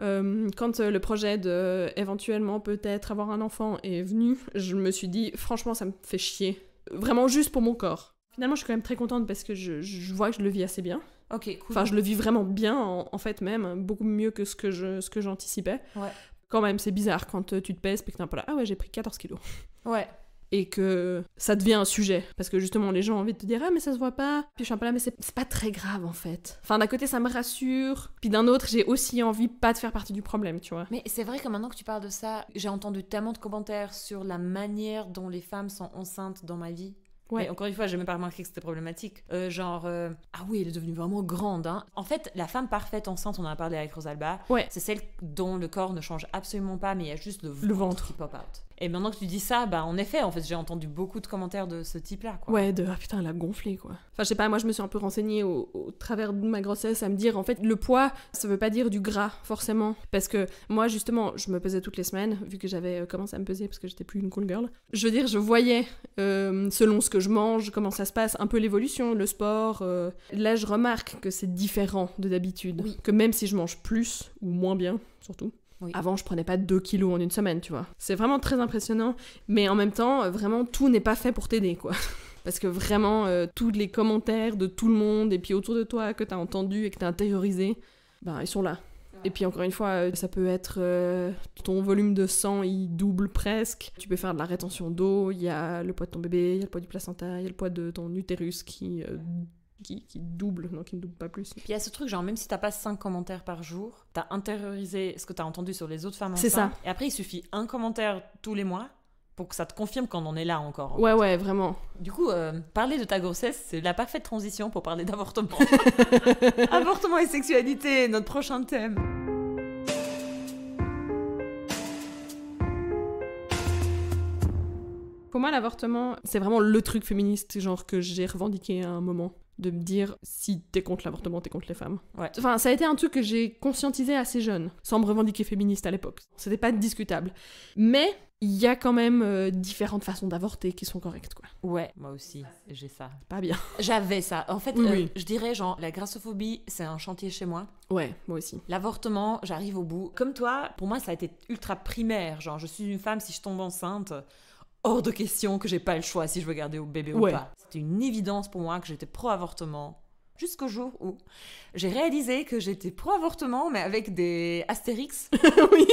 [SPEAKER 2] Euh, quand euh, le projet de éventuellement peut-être avoir un enfant est venu, je me suis dit, franchement, ça me fait chier. Vraiment juste pour mon corps. Finalement, je suis quand même très contente parce que je, vois que je le vis assez bien. Ok, cool. Enfin, je le vis vraiment bien, en, fait, même, hein, beaucoup mieux que ce que j'anticipais. Ouais. Quand même, c'est bizarre quand tu te pèses et que t'es un peu là, ah ouais, j'ai pris 14 kilos. Ouais et que ça devient un sujet. Parce que justement, les gens ont envie de te dire Ah, mais ça se voit pas. Puis je suis un peu là, mais c'est pas très grave en fait. Enfin, d'un côté, ça me rassure. Puis d'un autre, j'ai aussi envie pas de faire partie du problème, tu vois. Mais c'est vrai que maintenant que tu parles de ça, j'ai entendu tellement de commentaires
[SPEAKER 1] sur la manière dont les femmes sont enceintes dans ma vie. Ouais. encore une fois, j'ai même pas remarqué que c'était problématique. Euh, genre, euh, ah oui, elle est devenue vraiment grande. Hein. En fait, la femme parfaite enceinte, on en a parlé avec Rosalba, ouais. c'est celle dont le corps ne change absolument pas, mais il y a juste le, ventre, qui pop out. Et maintenant que tu dis ça, bah en effet, en fait, j'ai entendu beaucoup de commentaires de ce type-là.
[SPEAKER 2] Ouais, de ah putain, elle a gonflé quoi. Enfin, je sais pas, moi je me suis un peu renseignée au, travers de ma grossesse à me dire en fait, le poids, ça veut pas dire du gras forcément. Parce que moi justement, je me pesais toutes les semaines, vu que j'avais euh, commencé à me peser parce que j'étais plus une cool girl. Je veux dire, je voyais euh, selon ce que je mange, comment ça se passe, un peu l'évolution, le sport. Euh. Là, je remarque que c'est différent de d'habitude. Que même si je mange plus ou moins bien, surtout, avant, je prenais pas 2 kilos en une semaine, tu vois. C'est vraiment très impressionnant, mais en même temps, euh, vraiment, tout n'est pas fait pour t'aider, quoi. Parce que vraiment, euh, tous les commentaires de tout le monde et puis autour de toi que t'as entendu et que t'as intériorisé, ben, ils sont là. Et puis encore une fois, euh, ça peut être ton volume de sang, il double presque. Tu peux faire de la rétention d'eau, il y a le poids de ton bébé, il y a le poids du placenta, il y a le poids de ton utérus qui qui, double, non qui ne double pas plus. puis
[SPEAKER 1] il y a ce truc, genre, même si t'as pas 5 commentaires par jour, t'as intériorisé ce que t'as entendu sur les autres femmes C'est ça. Et après, il suffit un commentaire tous les mois pour que ça te confirme qu'on en est là encore. ouais, ouais,
[SPEAKER 2] vraiment. Du
[SPEAKER 1] coup, euh, parler de ta grossesse, c'est la parfaite transition pour parler d'avortement.
[SPEAKER 2] Avortement et sexualité, notre prochain thème. Pour moi, l'avortement, c'est vraiment le truc féministe genre que j'ai revendiqué à un moment de me dire si t'es contre l'avortement, t'es contre les femmes. Enfin, ça a été un truc que j'ai conscientisé assez jeune, sans me revendiquer féministe à l'époque. C'était pas discutable. Mais il y a quand même euh, différentes façons d'avorter qui sont correctes, quoi.
[SPEAKER 1] Ouais, moi aussi, j'ai ça. Pas bien. J'avais ça. En fait, euh, je dirais, genre, la grassophobie, c'est un chantier chez moi.
[SPEAKER 2] Ouais, moi aussi.
[SPEAKER 1] L'avortement, j'arrive au bout. Comme toi, pour moi, ça a été ultra primaire. Genre, je suis une femme, si je tombe enceinte, hors de question que j'ai pas le choix si je veux garder au bébé ou pas. C'était une évidence pour moi que j'étais pro-avortement jusqu'au jour où j'ai réalisé que j'étais pro-avortement, mais avec des astérix. oui,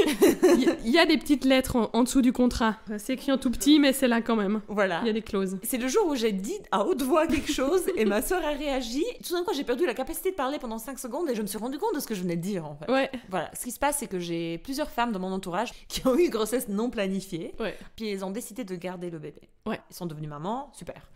[SPEAKER 2] il y, a des petites lettres en, dessous du contrat. C'est écrit en tout petit, mais c'est là quand même. Voilà. Il y a des clauses. C'est le jour où j'ai dit à haute voix quelque chose et
[SPEAKER 1] ma soeur a réagi. Tout d'un coup, j'ai perdu la capacité de parler pendant 5 secondes et je me suis rendu compte de ce que je venais de dire en Ouais. Voilà. Ce qui se passe, c'est que j'ai plusieurs femmes dans mon entourage qui ont eu une grossesse non planifiée. Ouais. Puis elles ont décidé de garder le bébé. Ouais. Elles sont devenues mamans, super.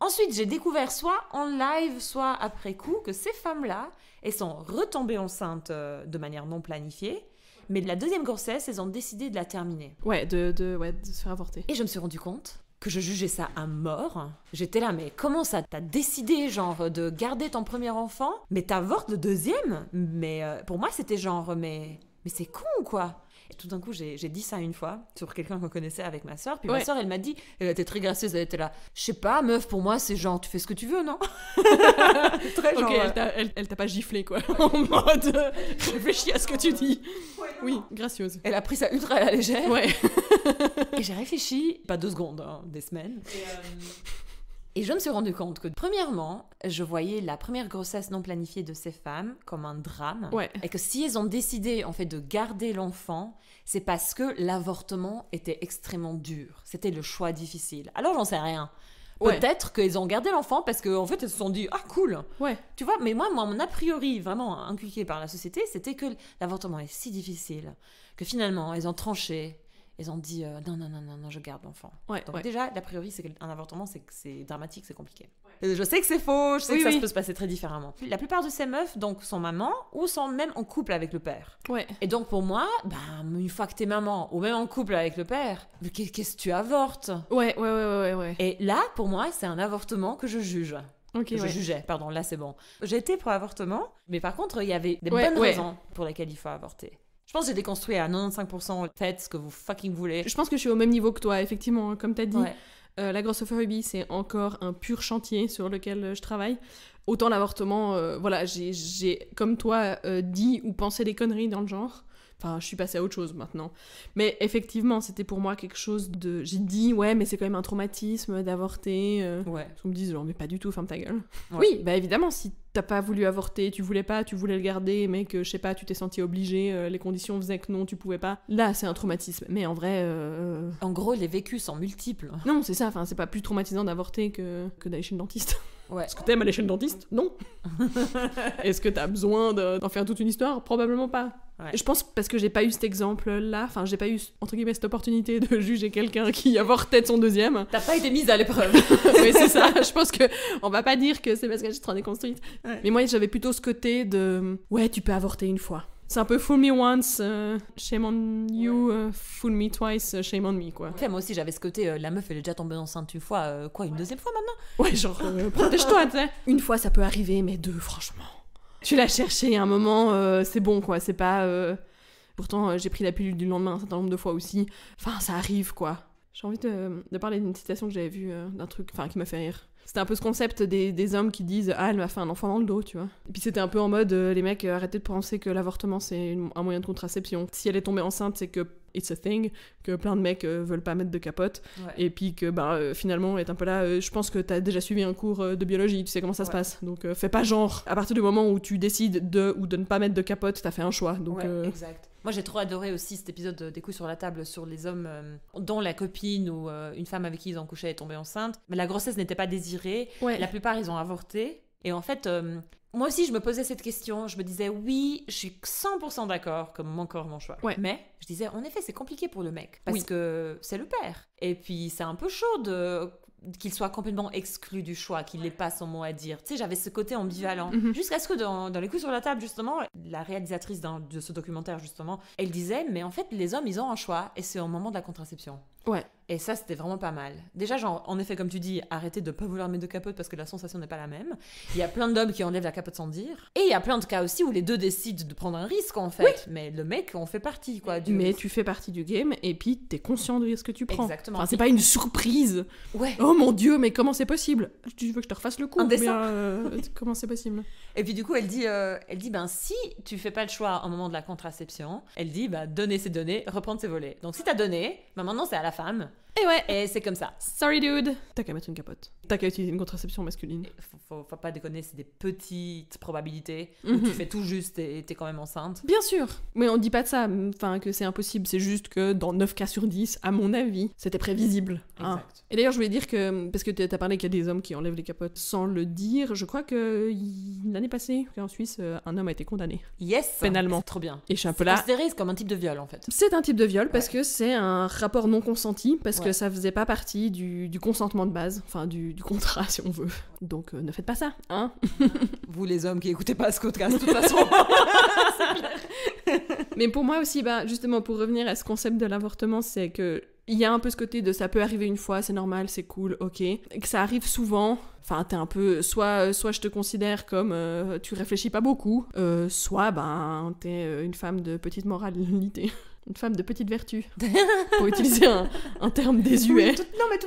[SPEAKER 1] Ensuite, j'ai découvert soit en live, soit après coup, que ces femmes-là, elles sont retombées enceintes euh, de manière non planifiée. Mais de la deuxième grossesse, elles ont décidé de la terminer.
[SPEAKER 2] Ouais, de, de, ouais, de se faire
[SPEAKER 1] avorter. Et je me suis rendu compte que je jugeais ça à mort. J'étais là, mais comment ça T'as décidé, genre, de garder ton premier enfant, mais t'avortes le deuxième Mais euh, pour moi, c'était genre, mais, mais c'est con, quoi et tout d'un coup, j'ai dit ça une fois sur quelqu'un qu'on connaissait avec ma soeur. Puis ma soeur, elle m'a dit, elle était très gracieuse, elle était là, je sais pas, meuf, pour moi, c'est genre, tu fais ce que tu veux, non
[SPEAKER 2] Très genre. elle t'a pas giflé, quoi. en mode, réfléchis à ce que tu dis. oui, gracieuse. Elle a pris ça ultra à la légère. Ouais. et j'ai
[SPEAKER 1] réfléchi, pas deux secondes, hein, des semaines. Et euh, et je me suis rendu compte que, premièrement, je voyais la première grossesse non planifiée de ces femmes comme un drame. Et que si elles ont décidé, en fait, de garder l'enfant, c'est parce que l'avortement était extrêmement dur. C'était le choix difficile. Alors, j'en sais rien. Peut-être qu'elles ont gardé l'enfant parce qu'en fait, elles se sont dit Ah, cool ouais. Tu vois, mais moi, moi, mon a priori, vraiment inculqué par la société, c'était que l'avortement est si difficile que finalement, elles ont tranché ils ont dit euh, non, non, non, non, non, je garde l'enfant. Donc déjà, l'a priori, c'est qu'un avortement, c'est c'est dramatique, c'est compliqué. Je sais que c'est faux, je sais que ça peut se passer très différemment. La plupart de ces meufs, donc, sont maman ou sont même en couple avec le père. Ouais. Et donc pour moi, bah, une fois que t'es maman ou même en couple avec le père, qu'est-ce que tu avortes ouais, ouais, ouais, ouais, ouais. Et là, pour moi, c'est un avortement que je juge. Okay, je jugeais, pardon, là c'est bon. J'étais pour avortement, mais par contre, il y avait des bonnes raisons pour lesquelles il faut avorter.
[SPEAKER 2] Je pense que j'ai déconstruit à 95% tête ce que vous fucking voulez. Je pense que je suis au même niveau que toi, effectivement, hein, comme t'as dit. Euh, la Grosse la grossophobie, c'est encore un pur chantier sur lequel euh, je travaille. Autant l'avortement, euh, voilà, j'ai comme toi dit ou pensé des conneries dans le genre. Enfin, je suis passée à autre chose maintenant. Mais effectivement, c'était pour moi quelque chose de. J'ai dit, ouais, mais c'est quand même un traumatisme d'avorter. Euh, ouais. On me dit, genre, mais pas du tout, ferme ta gueule. Oui, bah évidemment, si t'as pas voulu avorter, tu voulais pas, tu voulais le garder, mais que, je sais pas, tu t'es senti obligée, euh, les conditions faisaient que non, tu pouvais pas. Là, c'est un traumatisme. Mais en vrai. Euh, en gros, les vécus sont multiples. Non, c'est ça, enfin, c'est pas plus traumatisant d'avorter que, que d'aller chez le dentiste. Est-ce que t'aimes aller chez le dentiste Non. Est-ce que t'as besoin d'en faire toute une histoire Probablement pas. Je pense parce que j'ai pas eu cet exemple-là, enfin j'ai pas eu entre guillemets cette opportunité de juger quelqu'un qui avortait de son deuxième. T'as pas été mise à l'épreuve. oui c'est ça. Je pense que on va pas dire que c'est parce que j'étais en Mais moi j'avais plutôt ce côté de ouais tu peux avorter une fois. C'est un peu fool me once, euh, shame on you, euh, fool me twice, euh, shame on me, quoi. Ouais, moi aussi, j'avais
[SPEAKER 1] ce côté, la meuf, elle est déjà tombée enceinte une fois, quoi, une deuxième fois maintenant Ouais, genre, protège-toi, tu sais.
[SPEAKER 2] Une fois, ça peut arriver, mais deux, franchement. Je l'ai cherché à un moment, c'est bon, quoi, c'est pas. Pourtant, j'ai pris la pilule du lendemain un certain nombre de fois aussi. Enfin, ça arrive, quoi. J'ai envie de, de parler d'une citation que j'avais vue, d'un truc, enfin, qui m'a fait rire. C'était un peu ce concept des, hommes qui disent Ah, elle m'a fait un enfant dans le dos, tu vois. Et puis c'était un peu en mode euh, Les mecs, euh, arrêtez de penser que l'avortement c'est un moyen de contraception. Si elle est tombée enceinte, c'est que it's a thing, que plein de mecs euh, veulent pas mettre de capote, et puis que bah, finalement, est un peu là, je pense que t'as déjà suivi un cours de biologie, tu sais comment ça se passe, donc fais pas genre. À partir du moment où tu décides de ou de ne pas mettre de capote, t'as fait un choix. Donc,
[SPEAKER 1] exact. Moi, j'ai trop adoré aussi cet épisode des coups sur la table sur les hommes euh, dont la copine ou euh, une femme avec qui ils ont couché est tombée enceinte. Mais la grossesse n'était pas désirée. La plupart, ils ont avorté. Et en fait, euh, moi aussi, je me posais cette question. Je me disais, oui, je suis 100% d'accord, comme mon corps, mon choix. Mais je disais, en effet, c'est compliqué pour le mec, parce que c'est le père. Et puis, c'est un peu chaud de qu'il soit complètement exclu du choix, qu'il n'ait pas son mot à dire. Tu sais, j'avais ce côté ambivalent. Mhm. Jusqu'à ce que dans, dans, Les coups sur la table, justement, la réalisatrice de ce documentaire, justement, elle disait, mais en fait, les hommes, ils ont un choix, et c'est au moment de la contraception. Ouais. Et ça, c'était vraiment pas mal. Déjà, genre, en effet, comme tu dis, arrêtez de pas vouloir mettre de capote parce que la sensation n'est pas la même. Il y a plein d'hommes qui enlèvent la capote sans dire. Et il y a plein de cas aussi où les deux décident de prendre un risque, en fait.
[SPEAKER 2] Mais le mec, on fait partie, quoi. Du... Mais tu fais partie du game et puis t'es conscient de ce que tu prends. Exactement. Enfin, c'est pas une surprise.
[SPEAKER 1] Ouais. Oh mon dieu,
[SPEAKER 2] mais comment c'est possible Tu veux que je te refasse le coup euh,
[SPEAKER 1] comment c'est possible et puis du coup, elle dit, euh, elle dit, ben si tu fais pas le choix au moment de la contraception, elle dit, ben donner ses données, reprendre ses volets. Donc si tu as donné, ben maintenant c'est à la femme et ouais. Et c'est comme ça. Sorry dude.
[SPEAKER 2] T'as qu'à mettre une capote. T'as qu'à utiliser une contraception masculine. Faut, pas
[SPEAKER 1] déconner, c'est des petites probabilités mhm. tu fais tout juste et t'es quand même enceinte.
[SPEAKER 2] Bien sûr. Mais on dit pas de ça, enfin que c'est impossible. C'est juste que dans 9 cas sur 10, à mon avis, c'était prévisible. Hein. Exact. Et d'ailleurs, je voulais dire que, parce que t'as parlé qu'il y a des hommes qui enlèvent les capotes sans le dire, je crois que l'année passée, en Suisse, euh, un homme a été condamné. Yes Pénalement. Trop bien. Et je suis un peu là. comme un type de viol en fait. C'est un type de viol parce que c'est un rapport non consenti, parce que que ça faisait pas partie du, consentement de base, enfin du, contrat si on veut. Donc euh, ne faites pas ça, hein Vous les hommes qui écoutez pas ce podcast, de toute façon. Mais pour moi aussi, bah, justement, pour revenir à ce concept de l'avortement, c'est que il y a un peu ce côté de ça peut arriver une fois, c'est normal, c'est cool, ok. Que ça arrive souvent, enfin t'es un peu soit soit je te considère comme euh, tu réfléchis pas beaucoup, euh, soit ben t'es une femme de petite moralité une femme de petite vertu, pour utiliser un, un terme désuet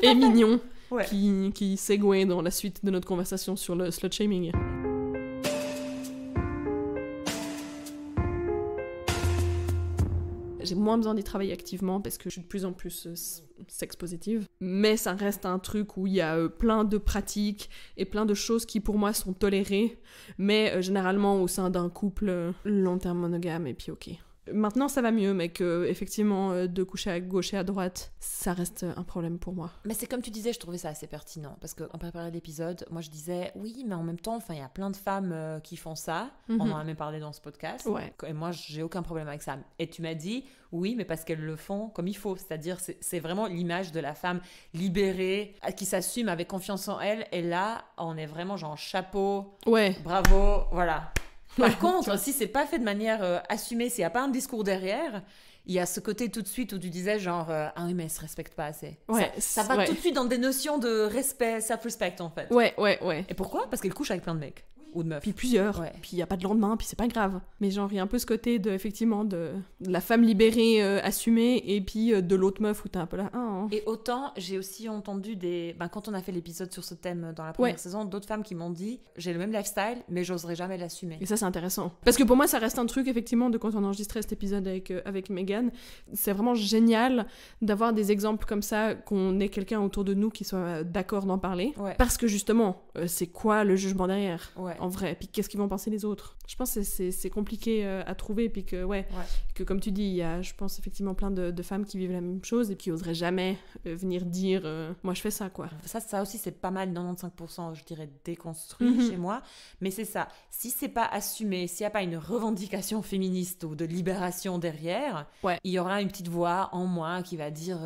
[SPEAKER 2] et mignon, qui, qui segue dans la suite de notre conversation sur le slut shaming. J'ai moins besoin d'y travailler activement parce que je suis de plus en plus euh, sex positive, mais ça reste un truc où il y a euh, plein de pratiques et plein de choses qui pour moi sont tolérées, mais euh, généralement au sein d'un couple long terme monogame et puis ok, Maintenant, ça va mieux, mais que effectivement, euh, de coucher à gauche et à droite, ça reste un problème pour moi.
[SPEAKER 1] Mais c'est comme tu disais, je trouvais ça assez pertinent parce qu'en préparant l'épisode, moi je disais oui, mais en même temps, enfin, il y a plein de femmes euh, qui font ça. On mhm. en a même parlé dans ce podcast. Et moi, j'ai aucun problème avec ça. Et tu m'as dit oui, mais parce qu'elles le font comme il faut. C'est-à-dire, c'est vraiment l'image de la femme libérée qui s'assume avec confiance en elle. Et là, on est vraiment genre chapeau. Ouais. Bravo. Voilà. Par contre, si c'est pas fait de manière euh, assumée, s'il n'y a pas un discours derrière, il y a ce côté tout de suite où tu disais genre euh, ah oui mais ils se respecte pas assez. Ouais, ça, va tout de suite dans des notions de respect, self-respect en fait. Ouais, ouais, ouais. Et pourquoi Parce qu'elle couche avec
[SPEAKER 2] plein de mecs. Ou de meuf. Puis plusieurs. Puis il n'y a pas de lendemain, puis c'est pas grave. Mais genre, il y a un peu ce côté de, effectivement, de, la femme libérée, euh, assumée, et puis euh, de l'autre meuf où t'es un peu là. Ah, hein. Et autant,
[SPEAKER 1] j'ai aussi entendu des. Ben, quand on a fait l'épisode sur ce thème euh, dans la première saison, d'autres femmes qui m'ont dit
[SPEAKER 2] j'ai le même lifestyle, mais j'oserais jamais l'assumer. Et ça, c'est intéressant. Parce que pour moi, ça reste un truc, effectivement, de quand on enregistrait cet épisode avec, avec Megan. C'est vraiment génial d'avoir des exemples comme ça, qu'on ait quelqu'un autour de nous qui soit d'accord d'en parler. Parce que justement, c'est quoi le jugement derrière en vrai, puis qu'est-ce qu'ils vont penser les autres je pense que c'est compliqué euh, à trouver et puis que ouais, que comme tu dis il y a je pense effectivement plein de, femmes qui vivent la même chose et qui oseraient jamais euh, venir dire euh, moi je fais ça quoi ça ça aussi c'est pas mal 95% je dirais déconstruit mhm. chez
[SPEAKER 1] moi mais c'est ça si c'est pas assumé s'il n'y a pas une revendication féministe ou de libération derrière ouais. il y aura une petite voix en moi qui va dire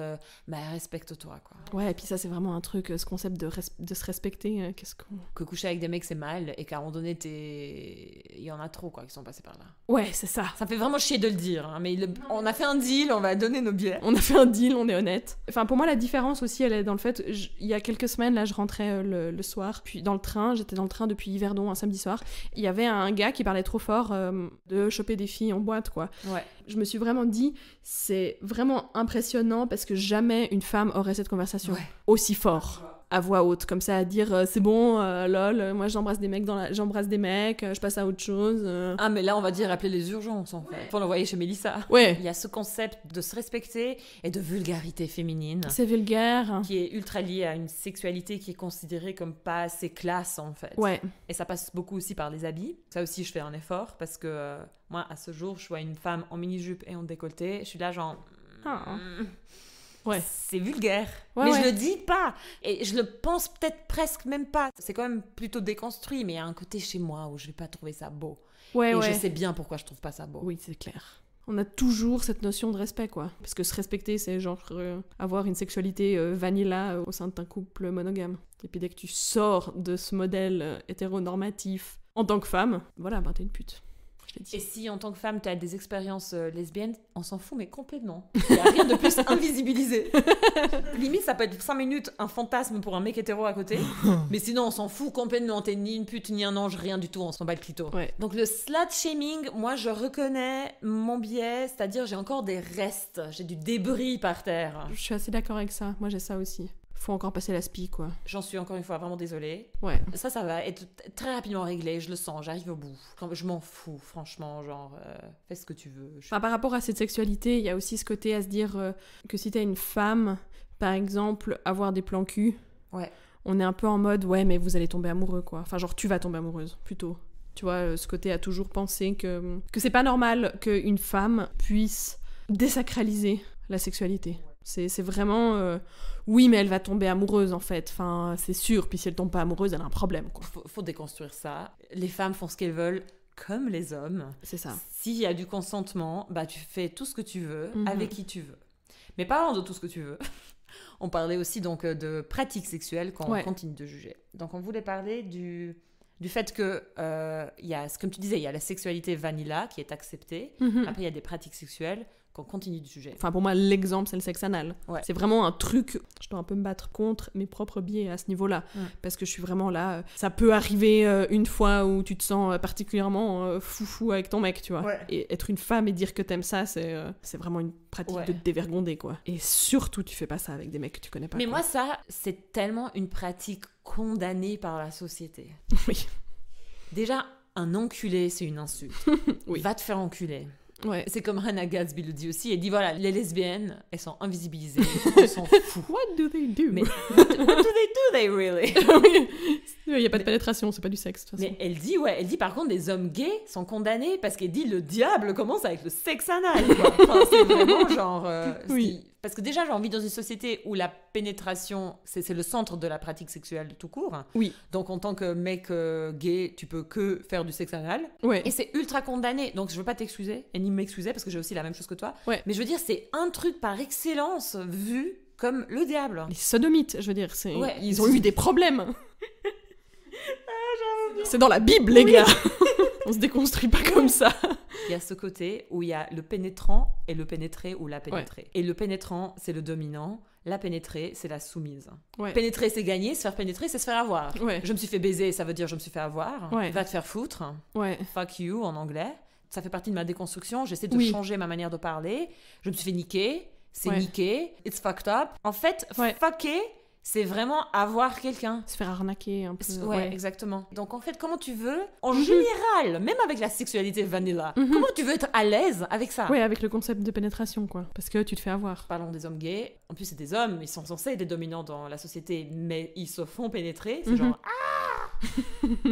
[SPEAKER 1] bah, respecte-toi quoi ouais et puis ça c'est vraiment un truc ce concept de, de se respecter qu'est-ce que coucher avec des mecs c'est mal et qu'à un moment donné t'es y en a trop, quoi, qui sont passés par là. Ouais, c'est ça. Ça fait vraiment chier de le
[SPEAKER 2] dire, hein, mais on a fait un deal, on va donner nos billets. On a fait un deal, on est honnête. Enfin, pour moi, la différence aussi, elle est dans le fait, il y a quelques semaines, là, je rentrais euh, le, soir, puis dans le train, j'étais dans le train depuis Yverdon, un samedi soir, il y avait un gars qui parlait trop fort euh, de choper des filles en boîte, quoi. Ouais. Je me suis vraiment dit, c'est vraiment impressionnant parce que jamais une femme aurait cette conversation aussi fort à voix haute, comme ça, à dire euh, c'est bon, euh, lol, euh, moi j'embrasse des mecs dans la... j'embrasse des mecs, je passe à autre chose. Ah mais là on va dire appeler les urgences en fait, pour l'envoyer
[SPEAKER 1] chez Mélissa. Ouais. Il y a ce concept de se respecter et de vulgarité féminine. C'est
[SPEAKER 2] vulgaire.
[SPEAKER 1] Qui est ultra lié à une sexualité qui est considérée comme pas assez classe en fait. Ouais. Et ça passe beaucoup aussi par les habits. Ça aussi je fais un effort parce que moi à ce jour je vois une femme en mini-jupe et en décolleté, je suis là genre... Ah. Mm. C'est vulgaire. mais je le dis pas. Et je le pense peut-être presque même pas. C'est quand même plutôt déconstruit, mais il y a un côté chez moi où je vais pas trouver ça beau. Et je sais bien pourquoi je trouve pas ça beau. Oui, c'est clair.
[SPEAKER 2] On a toujours cette notion de respect, quoi. Parce que se respecter, c'est genre euh, avoir une sexualité euh, vanilla euh, au sein d'un couple monogame. Et puis dès que tu sors de ce modèle hétéronormatif en tant que femme, voilà, ben t'es une pute.
[SPEAKER 1] Et si en tant que femme, tu as des expériences euh, lesbiennes, on s'en fout, mais complètement. Il n'y a rien de plus invisibilisé. Limite, ça peut être 5 minutes un fantasme pour un mec hétéro à côté, mais sinon, on s'en fout complètement. T'es ni une pute, ni un ange, rien du tout, on s'en bat le clito. Donc le slut shaming, moi, je reconnais mon
[SPEAKER 2] biais, c'est-à-dire j'ai encore des restes,
[SPEAKER 1] j'ai du débris
[SPEAKER 2] par terre. Je suis assez d'accord avec ça, moi j'ai ça aussi faut encore passer l'aspi, quoi. J'en suis
[SPEAKER 1] encore une fois vraiment désolée. Ouais. Ça, ça va être très rapidement réglé, je le sens, j'arrive au bout. Je m'en fous, franchement, genre, euh, fais ce que tu veux.
[SPEAKER 2] par rapport à cette sexualité, il y a aussi ce côté à se dire euh, que si t'es une femme, par exemple, avoir des plans cul, ouais. on est un peu en mode, ouais, mais vous allez tomber amoureux, quoi. Enfin, genre, tu vas tomber amoureuse, plutôt. Tu vois, euh, ce côté à toujours penser que, que c'est pas normal qu'une femme puisse désacraliser la sexualité. C'est vraiment. Euh, oui, mais elle va tomber amoureuse en fait. Enfin, c'est sûr. Puis si elle tombe pas amoureuse, elle a un problème. Faut, déconstruire ça. Les femmes font ce qu'elles veulent comme les hommes. C'est ça. S'il y a du consentement,
[SPEAKER 1] bah tu fais tout ce que tu veux, mhm. avec qui tu veux. Mais parlons de tout ce que tu veux. on parlait aussi donc euh, de pratiques sexuelles qu'on continue de juger. Donc on voulait parler du, fait que, euh, y a, comme tu disais, il y a la sexualité vanilla qui est acceptée. Mhm. Après, il y a des
[SPEAKER 2] pratiques sexuelles qu'on continue du sujet. Enfin, pour moi, l'exemple, c'est le sexe anal. C'est vraiment un truc, je dois un peu me battre contre mes propres biais à ce niveau-là. Parce que je suis vraiment là, euh, ça peut arriver euh, une fois où tu te sens euh, particulièrement foufou avec ton mec, tu vois. Et être une femme et dire que t'aimes ça, c'est vraiment une pratique de te dévergonder, quoi. Et surtout, tu fais pas ça avec des mecs que tu connais pas. Mais moi,
[SPEAKER 1] ça, c'est tellement une pratique condamnée par la société. Oui. Déjà, un enculé, c'est une insulte. oui. Va te faire enculer. C'est comme Hannah Gadsby le dit aussi. Elle dit voilà, les lesbiennes, elles sont invisibilisées. elles sont fous. What do they do? Mais, what, do they do, they really? Il n'y a pas de pénétration, c'est pas du sexe. De toute façon. Mais elle dit, ouais, elle dit par contre, des hommes gays sont condamnés parce qu'elle dit le diable commence avec le sexe anal. c'est vraiment genre. Euh, oui. Parce que déjà, j'ai envie dans une société où la pénétration, c'est le centre de la pratique sexuelle tout court. Oui. Donc, en tant que mec euh, gay, tu peux que faire du sexe anal. Et c'est ultra condamné. Donc, je veux pas t'excuser et ni m'excuser parce que j'ai aussi la même chose que toi. Ouais. Mais je veux dire, c'est un truc par excellence vu comme le diable. Les
[SPEAKER 2] sodomites, je veux dire. Ouais. Ils ont eu des problèmes. Ah, c'est dans la Bible, les gars. on se déconstruit pas comme ça. Il y a ce côté où il y a le
[SPEAKER 1] pénétrant et le pénétré ou la pénétrée. Et le pénétrant, c'est le dominant. La pénétrée, c'est la soumise. Pénétrer, c'est gagner. Se faire pénétrer, c'est se faire avoir. Je me suis fait baiser, ça veut dire je me suis fait avoir. Va te faire foutre. Fuck you en anglais. Ça fait partie de ma déconstruction. J'essaie de changer ma manière de parler. Je me suis fait niquer. C'est niqué. It's fucked up. En fait, fucker c'est vraiment avoir quelqu'un. Se faire arnaquer un peu. Ouais, exactement. Donc en fait, comment tu veux, en mhm. général, même avec la sexualité vanilla, mhm. comment tu veux être à l'aise avec ça Ouais,
[SPEAKER 2] avec le concept de pénétration, quoi. Parce que tu te fais avoir. Parlons des hommes gays en plus, c'est des hommes, ils sont censés être des
[SPEAKER 1] dominants dans la société, mais ils se font pénétrer. C'est mhm. genre. Ah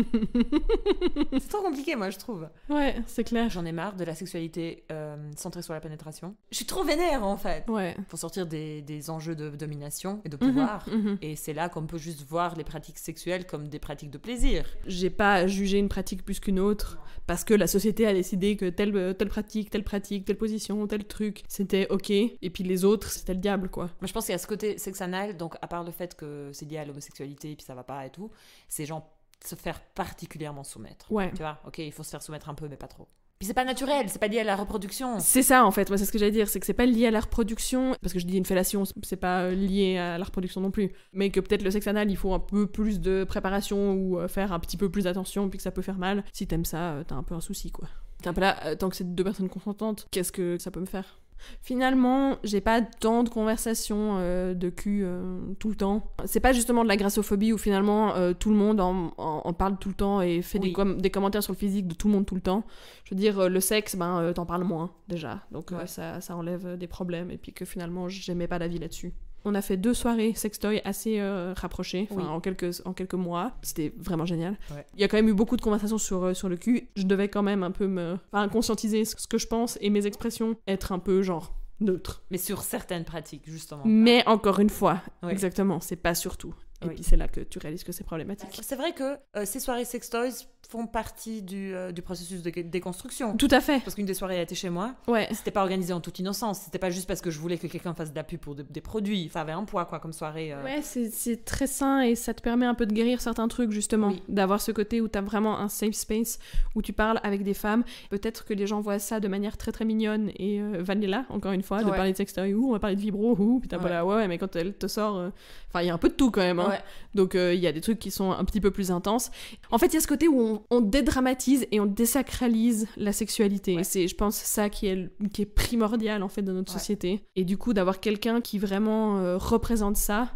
[SPEAKER 1] c'est trop compliqué, moi, je trouve. Ouais, c'est clair. J'en ai marre de la sexualité euh, centrée sur la pénétration. Je suis trop vénère, en fait. Ouais. pour sortir des, des enjeux de domination et de mhm,
[SPEAKER 2] pouvoir. Mhm. Et c'est là qu'on peut juste voir les pratiques sexuelles comme des pratiques de plaisir. J'ai pas jugé une pratique plus qu'une autre parce que la société a décidé que telle, euh, telle pratique, telle pratique, telle position, tel truc, c'était ok. Et puis les autres, c'était le diable, quoi je pense qu'il y a ce côté sexanal,
[SPEAKER 1] donc à part le fait que c'est lié à l'homosexualité et puis ça va pas et tout, c'est genre se faire particulièrement soumettre. Ouais. Tu vois, ok, il faut se faire soumettre un peu, mais pas trop.
[SPEAKER 2] Puis c'est pas naturel, c'est pas lié à la reproduction. C'est ça en fait, moi c'est ce que j'allais dire, c'est que c'est pas lié à la reproduction, parce que je dis une fellation, c'est pas euh, lié à la reproduction non plus, mais que peut-être le sexe anal il faut un peu plus de préparation ou euh, faire un petit peu plus d'attention, puis que ça peut faire mal. Si t'aimes ça, euh, t'as un peu un souci quoi. T'es un peu là, tant que c'est deux personnes consentantes, qu'est-ce que ça peut me faire Finalement, j'ai pas tant de conversations euh, de cul euh, tout le temps. C'est pas justement de la grassophobie où finalement euh, tout le monde en, parle tout le temps et fait des, commentaires sur le physique de tout le monde tout le temps. Je veux dire, le sexe, ben t'en parles moins déjà. Donc ça, ça enlève des problèmes et puis que finalement j'aimais pas la vie là-dessus. On a fait deux soirées sextoy assez euh, rapprochées, en, quelques, en quelques mois. C'était vraiment génial. Il y a quand même eu beaucoup de conversations sur, euh, sur le cul. Je devais quand même un peu me enfin, conscientiser ce que je pense et mes expressions être un peu genre neutre. Mais sur certaines pratiques, justement. Mais encore une fois, exactement, c'est pas surtout. Et puis c'est là que tu réalises que c'est problématique.
[SPEAKER 1] C'est vrai que euh, ces soirées sextoys, font partie du, euh, processus de déconstruction. Tout à fait. Parce qu'une des soirées a été chez moi. Ouais. C'était pas organisé en toute innocence. C'était pas juste parce que je voulais que quelqu'un fasse de la pub pour des produits. Ça avait un poids, quoi, comme soirée. Euh. Ouais,
[SPEAKER 2] c'est très sain et ça te permet un peu de guérir certains trucs, justement. D'avoir ce côté où t'as vraiment un safe space où tu parles avec des femmes. Peut-être que les gens voient ça de manière très très mignonne et euh, vanilla, encore une fois, de parler de ou on va parler de vibro, ou putain, ouais. voilà, ouais, mais quand elle te sort. Enfin, il y a un peu de tout quand même. Hein. Donc, il y a des trucs qui sont un petit peu plus intenses. En fait, il y a ce côté où on, on, dédramatise et on désacralise la sexualité. C'est, je pense, ça qui est, qui est primordial en fait dans notre société. Et du coup, d'avoir quelqu'un qui vraiment euh, représente ça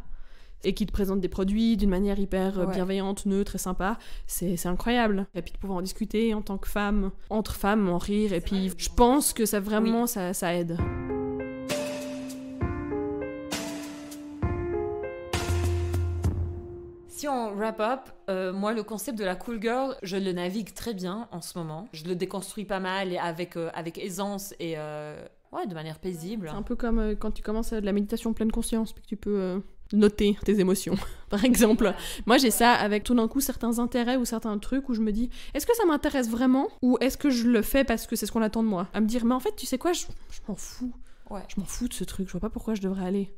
[SPEAKER 2] et qui te présente des produits d'une manière hyper euh, bienveillante, neutre et sympa, c'est incroyable. Et puis de pouvoir en discuter en tant que femme, entre femmes, en rire, et puis je pense que ça vraiment, ça, ça aide.
[SPEAKER 1] Si on wrap up, euh, moi le concept de la cool girl, je le navigue très bien en ce moment. Je le déconstruis pas mal et avec, euh, avec aisance et euh,
[SPEAKER 2] ouais, de manière paisible. C'est un peu comme quand tu commences à de la méditation pleine conscience, puis que tu peux noter tes émotions, par exemple. Moi, j'ai ça avec tout d'un coup certains intérêts ou certains trucs où je me dis, est-ce que ça m'intéresse vraiment ou est-ce que je le fais parce que c'est ce qu'on attend de moi À me dire, mais en fait, tu sais quoi, je, je m'en fous. Ouais. Je m'en fous de ce truc, je vois pas pourquoi je devrais aller.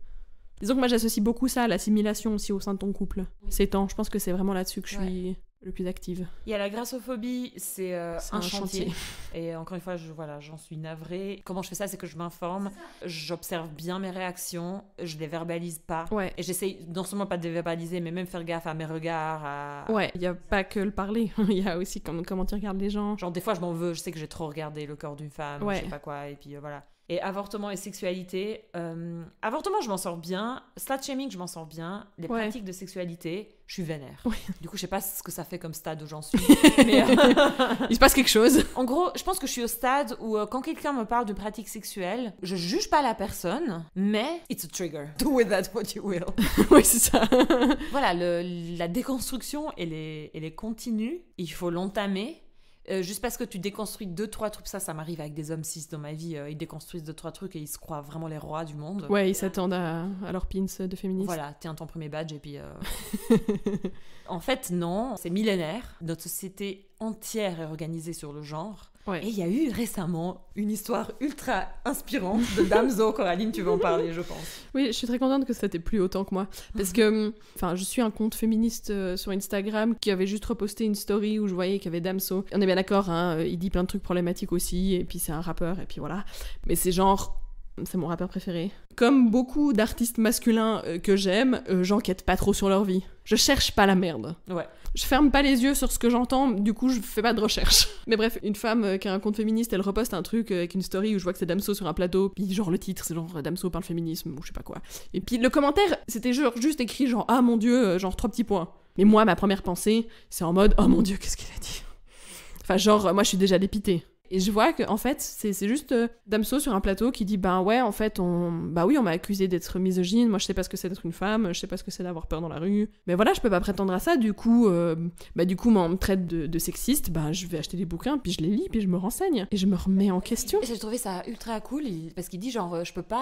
[SPEAKER 2] Disons que moi j'associe beaucoup ça à l'assimilation aussi au sein de ton couple. C'est tant, temps, je pense que c'est vraiment là-dessus que je suis le plus active.
[SPEAKER 1] Il y a la grassophobie, c'est euh, un, chantier. Et encore une fois, je, voilà, j'en suis navrée. Comment je fais ça C'est que je m'informe, j'observe bien mes réactions, je les verbalise pas. Ouais. Et j'essaye non seulement pas de les verbaliser, mais même faire gaffe à mes regards. À... Ouais,
[SPEAKER 2] il n'y a pas que le parler, il y a aussi comment, comment tu regardes les gens. Genre, des fois, je m'en veux, je sais que j'ai trop regardé le corps d'une femme, ouais. je sais pas quoi, et puis euh,
[SPEAKER 1] voilà. Et avortement et sexualité, euh, avortement, je m'en sors bien, slut shaming, je m'en sors bien, les pratiques de sexualité, je suis vénère. Du coup, je sais pas ce que ça fait comme stade où j'en suis.
[SPEAKER 2] Euh,
[SPEAKER 1] Il se passe quelque chose. En gros, je pense que je suis au stade où euh, quand quelqu'un me parle de pratiques sexuelles, je juge pas la personne, mais it's a trigger. Do with that what you will. oui, c'est ça. voilà, la déconstruction, elle est, elle est continue. Il faut l'entamer euh, juste parce que tu déconstruis deux, trois trucs. Ça, ça m'arrive avec des hommes cis dans ma vie. Euh, ils déconstruisent deux, trois trucs et ils se croient vraiment les rois du monde. Ouais, ils
[SPEAKER 2] s'attendent à, à, leur pins de féministe. Voilà,
[SPEAKER 1] tiens ton premier badge et puis. Euh, en fait, non. C'est millénaire. Notre société entière est organisée sur le genre. Et il y a eu récemment une histoire ultra inspirante de Damso. Coraline, tu veux en parler, je pense.
[SPEAKER 2] Oui, je suis très contente que ça t'ait plu autant que moi. Parce que enfin, je suis un compte féministe euh, sur Instagram qui avait juste reposté une story où je voyais qu'il y avait Damso. On est bien d'accord, hein, euh, il dit plein de trucs problématiques aussi, et puis c'est un rappeur, et puis voilà. Mais c'est genre c'est mon rappeur préféré. Comme beaucoup d'artistes masculins euh, que j'aime, euh, j'enquête pas trop sur leur vie. Je cherche pas la merde. Ouais. Je ferme pas les yeux sur ce que j'entends, du coup je fais pas de recherche. Mais bref, une femme euh, qui a un compte féministe, elle reposte un truc avec une story où je vois que c'est Damso sur un plateau, puis genre le titre, c'est genre Damso parle féminisme, ou je sais pas quoi. Et puis le commentaire, c'était genre juste écrit genre ah mon dieu, genre trois petits points. Mais moi, ma première pensée, c'est en mode oh mon dieu, qu'est-ce qu'il a dit Enfin genre, moi je suis déjà dépitée. Et je vois que en fait, c'est juste euh, Damso sur un plateau qui dit ben ouais, en fait, on bah oui, on m'a accusé d'être misogyne. Moi, je sais pas ce que c'est d'être une femme. Je sais pas ce que c'est d'avoir peur dans la rue. Mais voilà, je peux pas prétendre à ça. Du coup, euh, bah du coup, on me traite de, sexiste. Ben je vais acheter des bouquins, puis je les lis, puis je me renseigne et je me remets en question. et J'ai trouvé ça ultra
[SPEAKER 1] cool parce qu'il dit genre euh, je peux pas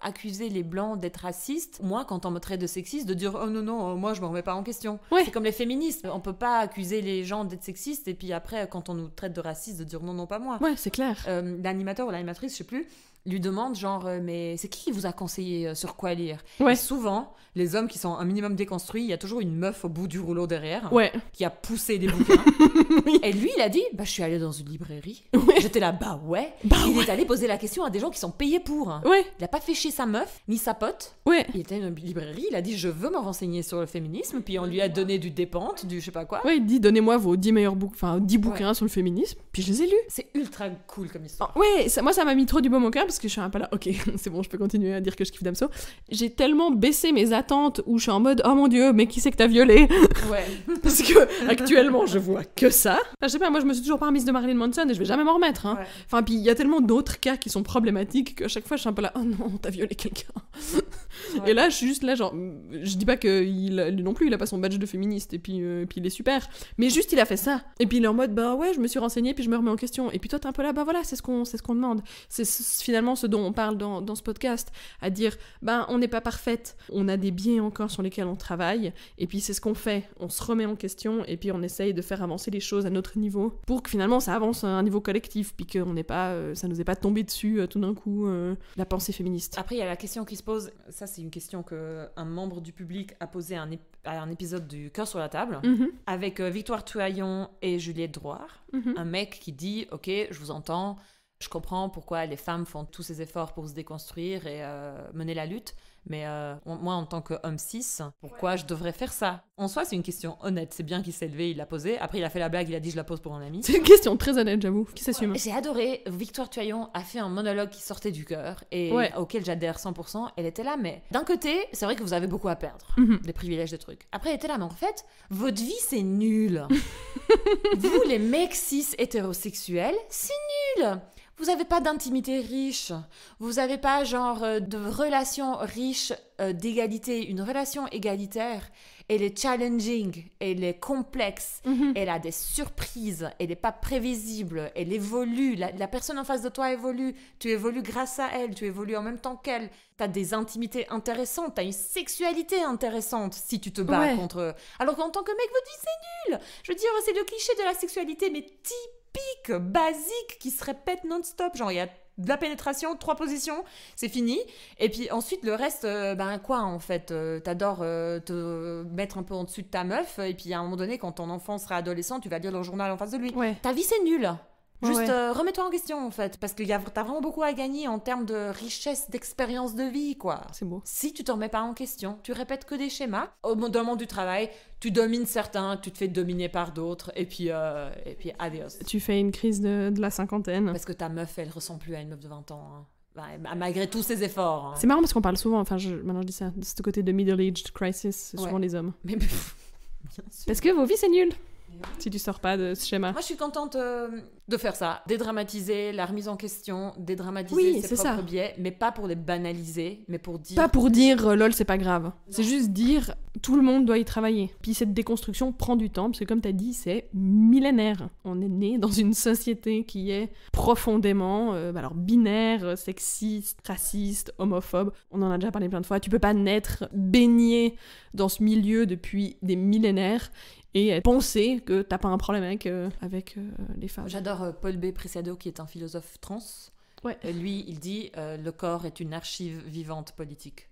[SPEAKER 1] accuser les blancs d'être racistes. Moi, quand on me traite de sexiste, de dire oh non non, moi je me remets pas en question. C'est comme les féministes. On peut pas accuser les gens d'être sexistes et puis après quand on nous traite de racistes, de dire non non pas moi. Ouais, c'est clair. Euh, l'animateur ou l'animatrice, je sais plus, lui demande genre euh, mais c'est qui qui vous a conseillé euh, sur quoi lire ouais. souvent les hommes qui sont un minimum déconstruits il y a toujours une meuf au bout du rouleau derrière ouais. qui a poussé des bouquins et lui il a dit bah je suis allé dans une librairie j'étais là bah ouais bah il est allé poser la question à des gens qui sont payés pour il a pas fait sa meuf ni sa pote il était dans une librairie il a dit je veux me renseigner sur le féminisme puis on lui a donné du dépente du je sais pas quoi
[SPEAKER 2] il dit donnez-moi vos 10 meilleurs bouquins enfin 10 bouquins sur le féminisme puis je les ai lus c'est ultra cool comme histoire ouais moi ça m'a mis trop du bon au cœur parce que je suis un peu là, ok, c'est bon, je peux continuer à dire que je kiffe Damso. J'ai tellement baissé mes attentes où je suis en mode, oh mon dieu, mais qui c'est que t'as violé Ouais. parce que actuellement, je vois que ça. je sais pas, moi je me suis toujours pas remise de Marilyn Manson et je vais jamais m'en remettre. Hein. Enfin, puis il y a tellement d'autres cas qui sont problématiques qu'à chaque fois, je suis un peu là, oh non, t'as violé quelqu'un. Et là, je suis juste là, genre, je dis pas que il, non plus, il a pas son badge de féministe, et puis, euh, puis il est super. Mais juste, il a fait ça. Et puis il est en mode, bah ouais, je me suis et puis je me remets en question. Et puis toi, t'es un peu là, bah voilà, c'est ce qu'on ce qu'on demande. C'est finalement ce dont on parle dans, ce podcast, à dire, bah, on n'est pas parfaite, on a des biais encore sur lesquels on travaille, et puis c'est ce qu'on fait. On se remet en question, et puis on essaye de faire avancer les choses à notre niveau, pour que finalement ça avance à un niveau collectif, puis que on n'est pas, euh, ça nous est pas tombé dessus euh, tout d'un coup, la pensée féministe.
[SPEAKER 1] Après, il y a la question qui se pose, ça c'est une question qu'un membre du public a posée à un, épisode du Cœur sur la table, mhm. avec euh, Victoire Touaillon et Juliette Droire mhm. un mec qui dit, ok, je vous entends, je comprends pourquoi les femmes font tous ces efforts pour se déconstruire et euh, mener la lutte, mais euh, moi en tant qu'homme cis, pourquoi je devrais faire ça En soi, c'est une question honnête. C'est bien qu'il s'est levé, il l'a posé Après, il a fait la blague, il a dit je la pose pour mon ami. C'est une question très honnête, j'avoue, qui s'assume. J'ai adoré. Victoire Tuyon a fait un monologue qui sortait du cœur et auquel j'adhère 100%. Elle était là, mais d'un côté, c'est vrai que vous avez beaucoup à perdre, les mhm. des privilèges, des trucs. Après, elle était là, mais en fait, votre vie, c'est nul. vous, les mecs cis hétérosexuels, c'est nul. Vous n'avez pas d'intimité riche, vous n'avez pas genre euh, de relation riche euh, d'égalité. Une relation égalitaire, elle est challenging, elle est complexe, mhm. elle a des surprises, elle n'est pas prévisible, elle évolue, la, personne en face de toi évolue, tu évolues grâce à elle, tu évolues en même temps qu'elle. Tu as des intimités intéressantes, tu as une sexualité intéressante si tu te bats contre... Alors qu'en tant que mec, vous dites c'est nul Je veux dire, c'est le cliché de la sexualité, mais type basique, qui se répète non-stop. Genre, il y a de la pénétration, trois positions, c'est fini. Et puis ensuite, le reste, euh, ben quoi en fait euh, T'adores euh, te mettre un peu en dessus de ta meuf, et puis à un moment donné, quand ton enfant sera adolescent, tu vas lire le journal en face de lui. Ta vie, c'est nul Juste euh, remets-toi en question en fait, parce que y a, t'as vraiment beaucoup à gagner en termes de richesse, d'expérience de vie, quoi. C'est beau. Si tu t'en remets pas en question, tu répètes que des schémas. Au dans monde du travail, tu domines certains, tu te fais dominer par d'autres, et puis euh, et puis adios. Tu fais une crise de, la cinquantaine. Parce que ta meuf, elle ressemble plus à une meuf de 20 ans. Hein. malgré tous ses efforts. Hein. C'est marrant parce
[SPEAKER 2] qu'on parle souvent, enfin je, maintenant je dis de ce côté de middle-aged crisis, souvent les hommes. Mais, bien
[SPEAKER 1] sûr. Parce que vos vies c'est
[SPEAKER 2] nul si
[SPEAKER 1] tu sors pas de ce schéma. Moi, je suis contente euh, de faire ça, dédramatiser la remise en question, dédramatiser oui, ses propres biais, mais pas pour les banaliser, mais pour dire. Pas pour dire
[SPEAKER 2] euh, lol, c'est pas grave. C'est juste dire tout le monde doit y travailler. Puis cette déconstruction prend du temps, parce que comme tu as dit, c'est millénaire. On est né dans une société qui est profondément euh, alors binaire, sexiste, raciste, homophobe. On en a déjà parlé plein de fois. Tu peux pas naître baigné dans ce milieu depuis des millénaires et penser que t'as pas un problème avec, euh, avec euh, les femmes.
[SPEAKER 1] J'adore euh, Paul B. Preciado qui est un philosophe trans. Ouais. lui, il dit le corps est une archive vivante politique.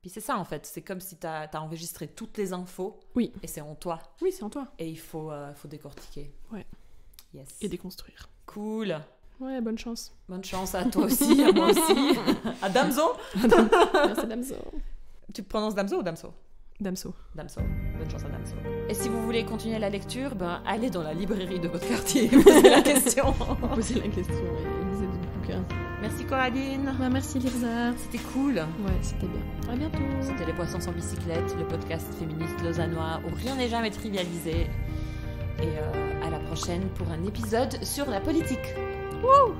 [SPEAKER 1] Puis c'est ça en fait, c'est comme si t'as as enregistré toutes les infos. Oui. Et c'est en toi. Oui, c'est en toi. Et il faut, faut décortiquer. Ouais. Yes. Et déconstruire. Cool. Ouais, bonne chance. Bonne chance à toi aussi, à moi aussi, à Damso. Merci Damso. Tu prononces Damso ou Damso Damso. Damso. Bonne chance à Damso. Et si vous voulez continuer la lecture, ben, allez dans la librairie
[SPEAKER 2] de votre quartier et posez la question. posez la question et des bouquins. Merci Coraline. merci Lirza. C'était cool. Ouais, c'était bien. À bientôt. C'était Les Poissons sans bicyclette,
[SPEAKER 1] le podcast féministe lausannois où rien n'est jamais trivialisé. Et euh, à la prochaine pour un épisode sur la politique. Wouh